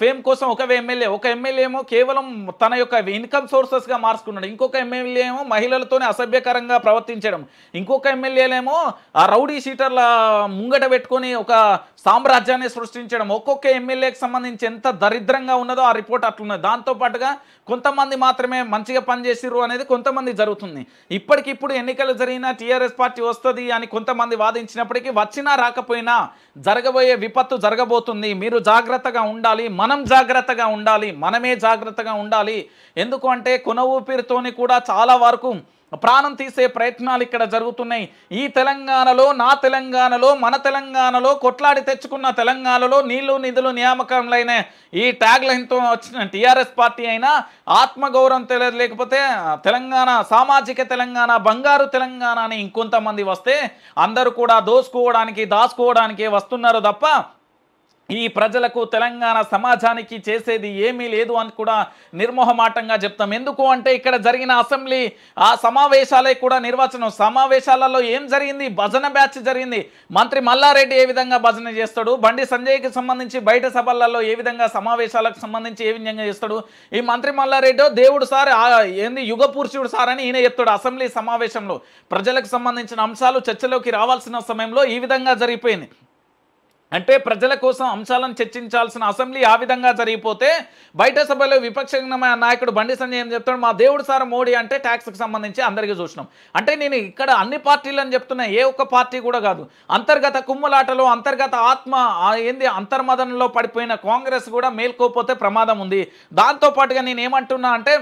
ఫేమ్ కోసం ఒక ఎమ్మెల్యే ఒక ఎమ్మెల్యే ఏమో కేవలం తన యొక్క ఇన్కమ్ సోర్సెస్గా మార్చుకున్నాడు ఇంకొక ఎమ్మెల్యే ఏమో మహిళలతోనే అసభ్యకరంగా ప్రవర్తించడం ఇంకొక ఎమ్మెల్యేలేమో ఆ రౌడీ షీటర్ల ముంగట పెట్టుకొని ఒక సామ్రాజ్యాన్ని సృష్టించడం ఒక్కొక్క ఎమ్మెల్యేకి సంబంధించి ఎంత దరిద్రంగా ఉన్నదో ఆ రిపోర్ట్ అట్లున్నది దాంతోపాటుగా కొంతమంది మాత్రమే మంచిగా పనిచేసిర్రు అనేది కొంతమంది జరుగుతుంది ఇప్పటికిప్పుడు ఎన్నికలు జరిగినా టీఆర్ఎస్ పార్టీ వస్తుంది అని కొంతమంది వాదించినప్పటికీ వచ్చినా రాకపోయినా జరగబోయే విపత్తు జరగబోతుంది మీరు జాగ్రత్తగా ఉండాలి మనం జాగ్రత్తగా ఉండాలి మనమే జాగ్రత్తగా ఉండాలి ఎందుకు అంటే కొన ఊపిరితోని కూడా చాలా వరకు ప్రాణం తీసే ప్రయత్నాలు ఇక్కడ జరుగుతున్నాయి ఈ తెలంగాణలో నా తెలంగాణలో మన తెలంగాణలో కొట్లాడి తెచ్చుకున్న తెలంగాణలో నీళ్లు నిధులు నియామకంలైన ఈ ట్యాగ్ లైన్తో వచ్చిన టీఆర్ఎస్ పార్టీ అయినా ఆత్మగౌరవం తెలియదు లేకపోతే తెలంగాణ సామాజిక తెలంగాణ బంగారు తెలంగాణ అని ఇంకొంతమంది వస్తే అందరూ కూడా దోసుకోవడానికి దాచుకోవడానికే వస్తున్నారు తప్ప ఈ ప్రజలకు తెలంగాణ సమాజానికి చేసేది ఏమీ లేదు అని కూడా నిర్మోహమాటంగా చెప్తాం ఎందుకు అంటే ఇక్కడ జరిగిన అసెంబ్లీ ఆ సమావేశాలే కూడా నిర్వచనం సమావేశాలలో ఏం జరిగింది భజన బ్యాచ్ జరిగింది మంత్రి మల్లారెడ్డి ఏ విధంగా భజన చేస్తాడు బండి సంజయ్కి సంబంధించి బయట సభలలో ఏ విధంగా సమావేశాలకు సంబంధించి ఏ విధంగా చేస్తాడు ఈ మంత్రి మల్లారెడ్డి దేవుడు సార్ ఏంది యుగ పురుషుడు సార్ అని ఈయన చెప్తాడు అసెంబ్లీ సమావేశంలో ప్రజలకు సంబంధించిన అంశాలు చర్చలోకి రావాల్సిన సమయంలో ఈ విధంగా జరిగిపోయింది అంటే ప్రజల కోసం అంశాలను చర్చించాల్సిన అసెంబ్లీ ఆ విధంగా జరిగిపోతే బయట సభలో విపక్ష నాయకుడు బండి సంజయ్ ఏం చెప్తాడు మా దేవుడు సార్ మోడీ అంటే ట్యాక్స్కి సంబంధించి అందరికీ చూసినాం అంటే నేను ఇక్కడ అన్ని పార్టీలు అని చెప్తున్నా ఏ ఒక్క పార్టీ కూడా కాదు అంతర్గత కుమ్ములాటలో అంతర్గత ఆత్మ ఏంది అంతర్మదంలో పడిపోయిన కాంగ్రెస్ కూడా మేల్కోపోతే ప్రమాదం ఉంది దాంతోపాటుగా నేను ఏమంటున్నా అంటే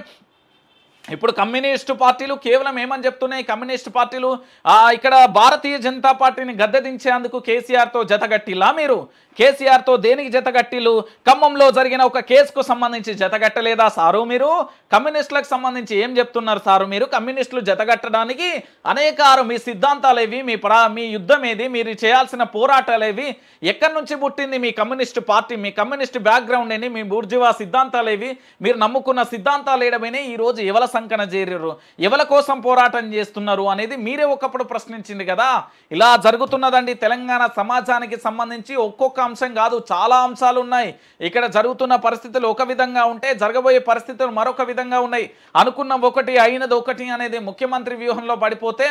ఇప్పుడు కమ్యూనిస్టు పార్టీలు కేవలం ఏమని చెప్తున్నాయి కమ్యూనిస్టు పార్టీలు ఇక్కడ భారతీయ జనతా పార్టీని గద్దెదించేందుకు కేసీఆర్తో జతగట్టిలా మీరు కేసీఆర్తో దేనికి జతగట్టిలు ఖమ్మంలో జరిగిన ఒక కేసుకు సంబంధించి జతగట్టలేదా సారు మీరు కమ్యూనిస్టులకు సంబంధించి ఏం చెప్తున్నారు సారు మీరు కమ్యూనిస్టులు జతగట్టడానికి అనేకారు మీ సిద్ధాంతాలు ఏవి మీ ప్రా మీ యుద్ధం ఏది మీరు చేయాల్సిన పోరాటాలు ఏవి ఎక్కడి నుంచి పుట్టింది మీ కమ్యూనిస్టు పార్టీ మీ కమ్యూనిస్టు బ్యాక్గ్రౌండ్ ఏని మీ బూర్జువా సిద్ధాంతాలు ఏవి మీరు నమ్ముకున్న సిద్ధాంతాలు వేయడమేనే ఈరోజు ఎవల సంకన చేరరు ఎవల కోసం పోరాటం చేస్తున్నారు అనేది మీరే ఒకప్పుడు ప్రశ్నించింది కదా ఇలా జరుగుతున్నదండి తెలంగాణ సమాజానికి సంబంధించి ఒక్కొక్క అంశం కాదు చాలా అంశాలు ఉన్నాయి ఇక్కడ జరుగుతున్న పరిస్థితులు ఒక విధంగా ఉంటే జరగబోయే పరిస్థితులు మరొక విధంగా ఉన్నాయి అనుకున్న ఒకటి అయినది ఒకటి అనేది ముఖ్యమంత్రి వ్యూహంలో పడిపోతే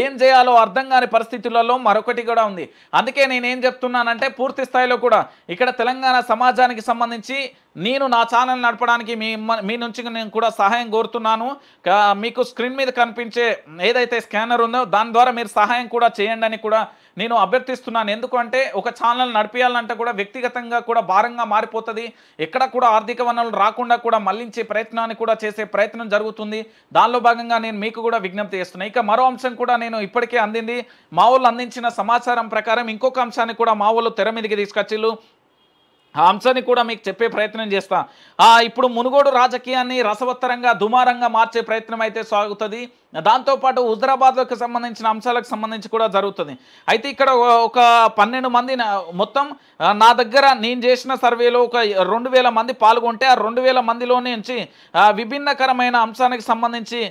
ఏం చేయాలో అర్థం కాని పరిస్థితులలో మరొకటి కూడా ఉంది అందుకే నేనేం చెప్తున్నానంటే పూర్తి స్థాయిలో కూడా ఇక్కడ తెలంగాణ సమాజానికి సంబంధించి నేను నా ఛానల్ నడపడానికి మీ మీ నుంచి నేను కూడా సహాయం కోరుతున్నాను మీకు స్క్రీన్ మీద కనిపించే ఏదైతే స్కానర్ ఉందో దాని ద్వారా మీరు సహాయం కూడా చేయండి అని కూడా నేను అభ్యర్థిస్తున్నాను ఎందుకంటే ఒక ఛానల్ నడిపించాలంటే కూడా వ్యక్తిగతంగా కూడా భారంగా మారిపోతుంది ఎక్కడ కూడా ఆర్థిక వనరులు రాకుండా కూడా మళ్లించే ప్రయత్నాన్ని కూడా చేసే ప్రయత్నం జరుగుతుంది దానిలో భాగంగా నేను మీకు కూడా విజ్ఞప్తి చేస్తున్నాను ఇక మరో అంశం కూడా నేను ఇప్పటికే అందింది మా అందించిన సమాచారం ప్రకారం ఇంకొక అంశాన్ని కూడా మా తెర మీదకి తీసుకొచ్చిళ్ళు ఆ అంశాన్ని కూడా మీకు చెప్పే ప్రయత్నం చేస్తా ఇప్పుడు మునుగోడు రాజకీయాన్ని రసవత్తరంగా దుమారంగా మార్చే ప్రయత్నం అయితే సాగుతుంది దాంతోపాటు హుజరాబాద్లోకి సంబంధించిన అంశాలకు సంబంధించి కూడా జరుగుతుంది అయితే ఇక్కడ ఒక పన్నెండు మంది మొత్తం నా దగ్గర నేను చేసిన సర్వేలో ఒక రెండు మంది పాల్గొంటే ఆ రెండు మందిలో నుంచి విభిన్నకరమైన అంశానికి సంబంధించి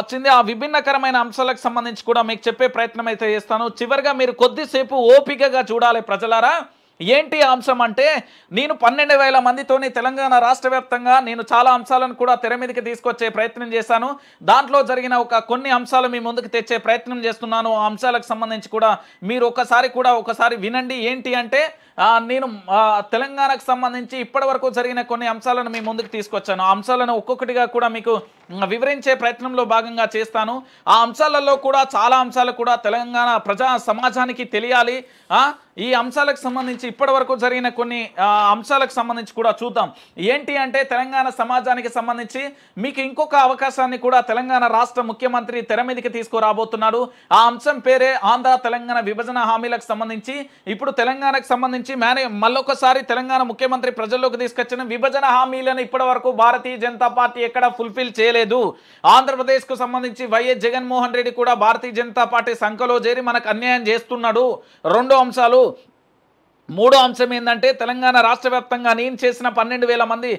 వచ్చింది ఆ విభిన్నకరమైన అంశాలకు సంబంధించి కూడా మీకు చెప్పే ప్రయత్నం అయితే చేస్తాను చివరిగా మీరు కొద్దిసేపు ఓపికగా చూడాలి ప్రజలారా ఏంటి అంశం అంటే నేను పన్నెండు వేల మందితోని తెలంగాణ రాష్ట్ర వ్యాప్తంగా నేను చాలా అంశాలను కూడా తెర మీదకి తీసుకొచ్చే ప్రయత్నం చేశాను దాంట్లో జరిగిన ఒక కొన్ని అంశాలు మీ ముందుకు తెచ్చే ప్రయత్నం చేస్తున్నాను ఆ అంశాలకు సంబంధించి కూడా మీరు ఒకసారి కూడా ఒకసారి వినండి ఏంటి అంటే నేను తెలంగాణకు సంబంధించి ఇప్పటివరకు జరిగిన కొన్ని అంశాలను మీ ముందుకు తీసుకొచ్చాను ఆ అంశాలను ఒక్కొక్కటిగా కూడా మీకు వివరించే ప్రయత్నంలో భాగంగా చేస్తాను ఆ అంశాలలో కూడా చాలా అంశాలు కూడా తెలంగాణ ప్రజా సమాజానికి తెలియాలి ఈ అంశాలకు సంబంధించి ఇప్పటివరకు జరిగిన కొన్ని అంశాలకు సంబంధించి కూడా చూద్దాం ఏంటి అంటే తెలంగాణ సమాజానికి సంబంధించి మీకు ఇంకొక అవకాశాన్ని కూడా తెలంగాణ రాష్ట్ర ముఖ్యమంత్రి తెర మీదకి తీసుకురాబోతున్నాడు ఆ అంశం పేరే ఆంధ్ర తెలంగాణ విభజన హామీలకు సంబంధించి ఇప్పుడు తెలంగాణకు సంబంధించి మేనే మళ్ళొకసారి తెలంగాణ ముఖ్యమంత్రి ప్రజల్లోకి తీసుకొచ్చిన విభజన హామీలను ఇప్పటివరకు భారతీయ జనతా పార్టీ ఎక్కడ ఫుల్ఫిల్ చేయలేదు ఆంధ్రప్రదేశ్కు సంబంధించి వైఎస్ జగన్మోహన్ రెడ్డి కూడా భారతీయ జనతా పార్టీ సంఖలో చేరి మనకు అన్యాయం చేస్తున్నాడు రెండు అంశాలు మూడో అంశం ఏంటంటే తెలంగాణ రాష్ట్ర వ్యాప్తంగా నేను చేసిన పన్నెండు వేల మంది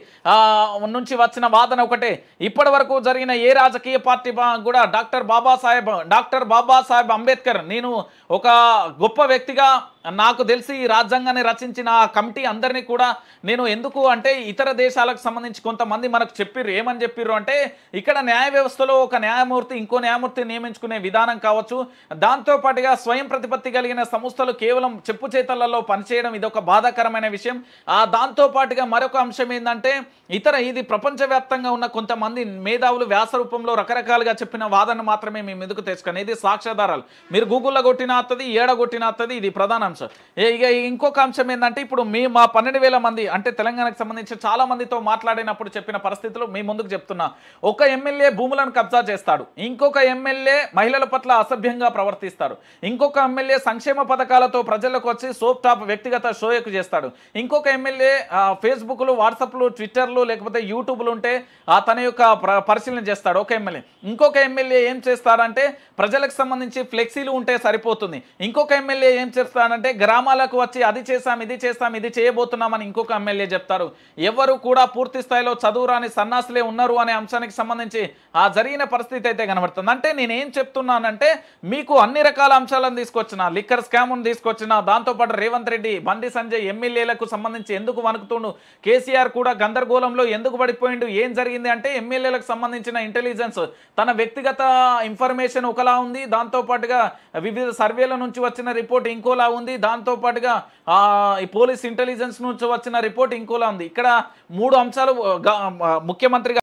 నుంచి వచ్చిన వాదన ఒకటే ఇప్పటి వరకు జరిగిన ఏ రాజకీయ పార్టీ కూడా డాక్టర్ బాబాసాహెబ్ డాక్టర్ బాబాసాహెబ్ అంబేద్కర్ నేను ఒక గొప్ప వ్యక్తిగా నాకు తెలిసి ఈ రాజ్యాంగాన్ని రచించిన ఆ కమిటీ అందరినీ కూడా నేను ఎందుకు అంటే ఇతర దేశాలకు సంబంధించి కొంతమంది మనకు చెప్పిర్రు ఏమని చెప్పిర్రు అంటే ఇక్కడ న్యాయ వ్యవస్థలో ఒక న్యాయమూర్తి ఇంకో న్యాయమూర్తి నియమించుకునే విధానం కావచ్చు దాంతోపాటుగా స్వయం ప్రతిపత్తి కలిగిన సంస్థలు కేవలం చెప్పు చేతలలో పనిచేయడం ఇది ఒక బాధాకరమైన విషయం ఆ దాంతోపాటుగా మరొక అంశం ఏంటంటే ఇతర ఇది ప్రపంచవ్యాప్తంగా ఉన్న కొంతమంది మేధావులు వ్యాస రూపంలో రకరకాలుగా చెప్పిన వాదన మాత్రమే మేము ఎందుకు తెచ్చుకొని ఇది సాక్ష్యాధారాలు మీరు గూగుల్లో కొట్టిన అత్తది ఏడ కొట్టిన అత్తది ఇది ప్రధాన అంశం ఇక ఇంకొక అంశం ఏంటంటే ఇప్పుడు మీ మా పన్నెండు వేల మంది అంటే తెలంగాణకు సంబంధించి చాలా మందితో మాట్లాడినప్పుడు చెప్పిన పరిస్థితులు మీ ముందుకు చెప్తున్నా ఒక ఎమ్మెల్యే భూములను కబ్జా చేస్తాడు ఇంకొక ఎమ్మెల్యే మహిళల పట్ల అసభ్యంగా ప్రవర్తిస్తాడు ఇంకొక ఎమ్మెల్యే సంక్షేమ పథకాలతో ప్రజలకు వచ్చి సోప్ టాప్ వ్యక్తిగత షోయకు చేస్తాడు ఇంకొక ఎమ్మెల్యే ఫేస్బుక్లు వాట్సాప్లు ట్విట్టర్లు లేకపోతే యూట్యూబ్లు ఉంటే తన యొక్క పరిశీలన చేస్తాడు ఒక ఎమ్మెల్యే ఇంకొక ఎమ్మెల్యే ఏం చేస్తాడంటే ప్రజలకు సంబంధించి ఫ్లెక్సీలు ఉంటే సరిపోతుంది ఇంకొక ఎమ్మెల్యే ఏం చేస్తాడంటే అంటే గ్రామాలకు వచ్చి అది చేస్తాం ఇది చేస్తాం ఇది చేయబోతున్నామని ఇంకొక ఎమ్మెల్యే చెప్తారు ఎవరు కూడా పూర్తి స్థాయిలో చదువురాని సన్నాసులే ఉన్నారు అనే అంశానికి సంబంధించి ఆ జరిగిన పరిస్థితి అయితే కనబడుతుంది అంటే నేనేం చెప్తున్నానంటే మీకు అన్ని రకాల అంశాలను తీసుకొచ్చిన లిక్కర్ స్కామ్ను తీసుకొచ్చిన దాంతోపాటు రేవంత్ రెడ్డి బండి సంజయ్ ఎమ్మెల్యేలకు సంబంధించి ఎందుకు వణుకుతుండు కేసీఆర్ కూడా గందరగోళంలో ఎందుకు పడిపోయిండు ఏం జరిగింది అంటే ఎమ్మెల్యేలకు సంబంధించిన ఇంటెలిజెన్స్ తన వ్యక్తిగత ఇన్ఫర్మేషన్ ఒకలా ఉంది దాంతోపాటుగా వివిధ సర్వేల నుంచి వచ్చిన రిపోర్ట్ ఇంకోలా ఉంది దాంతో పాటుగా ఈ పోలీస్ ఇంటెలిజెన్స్ నుంచి వచ్చిన రిపోర్ట్ ఇంకోలా ఉంది ఇక్కడ మూడు అంశాలు ముఖ్యమంత్రి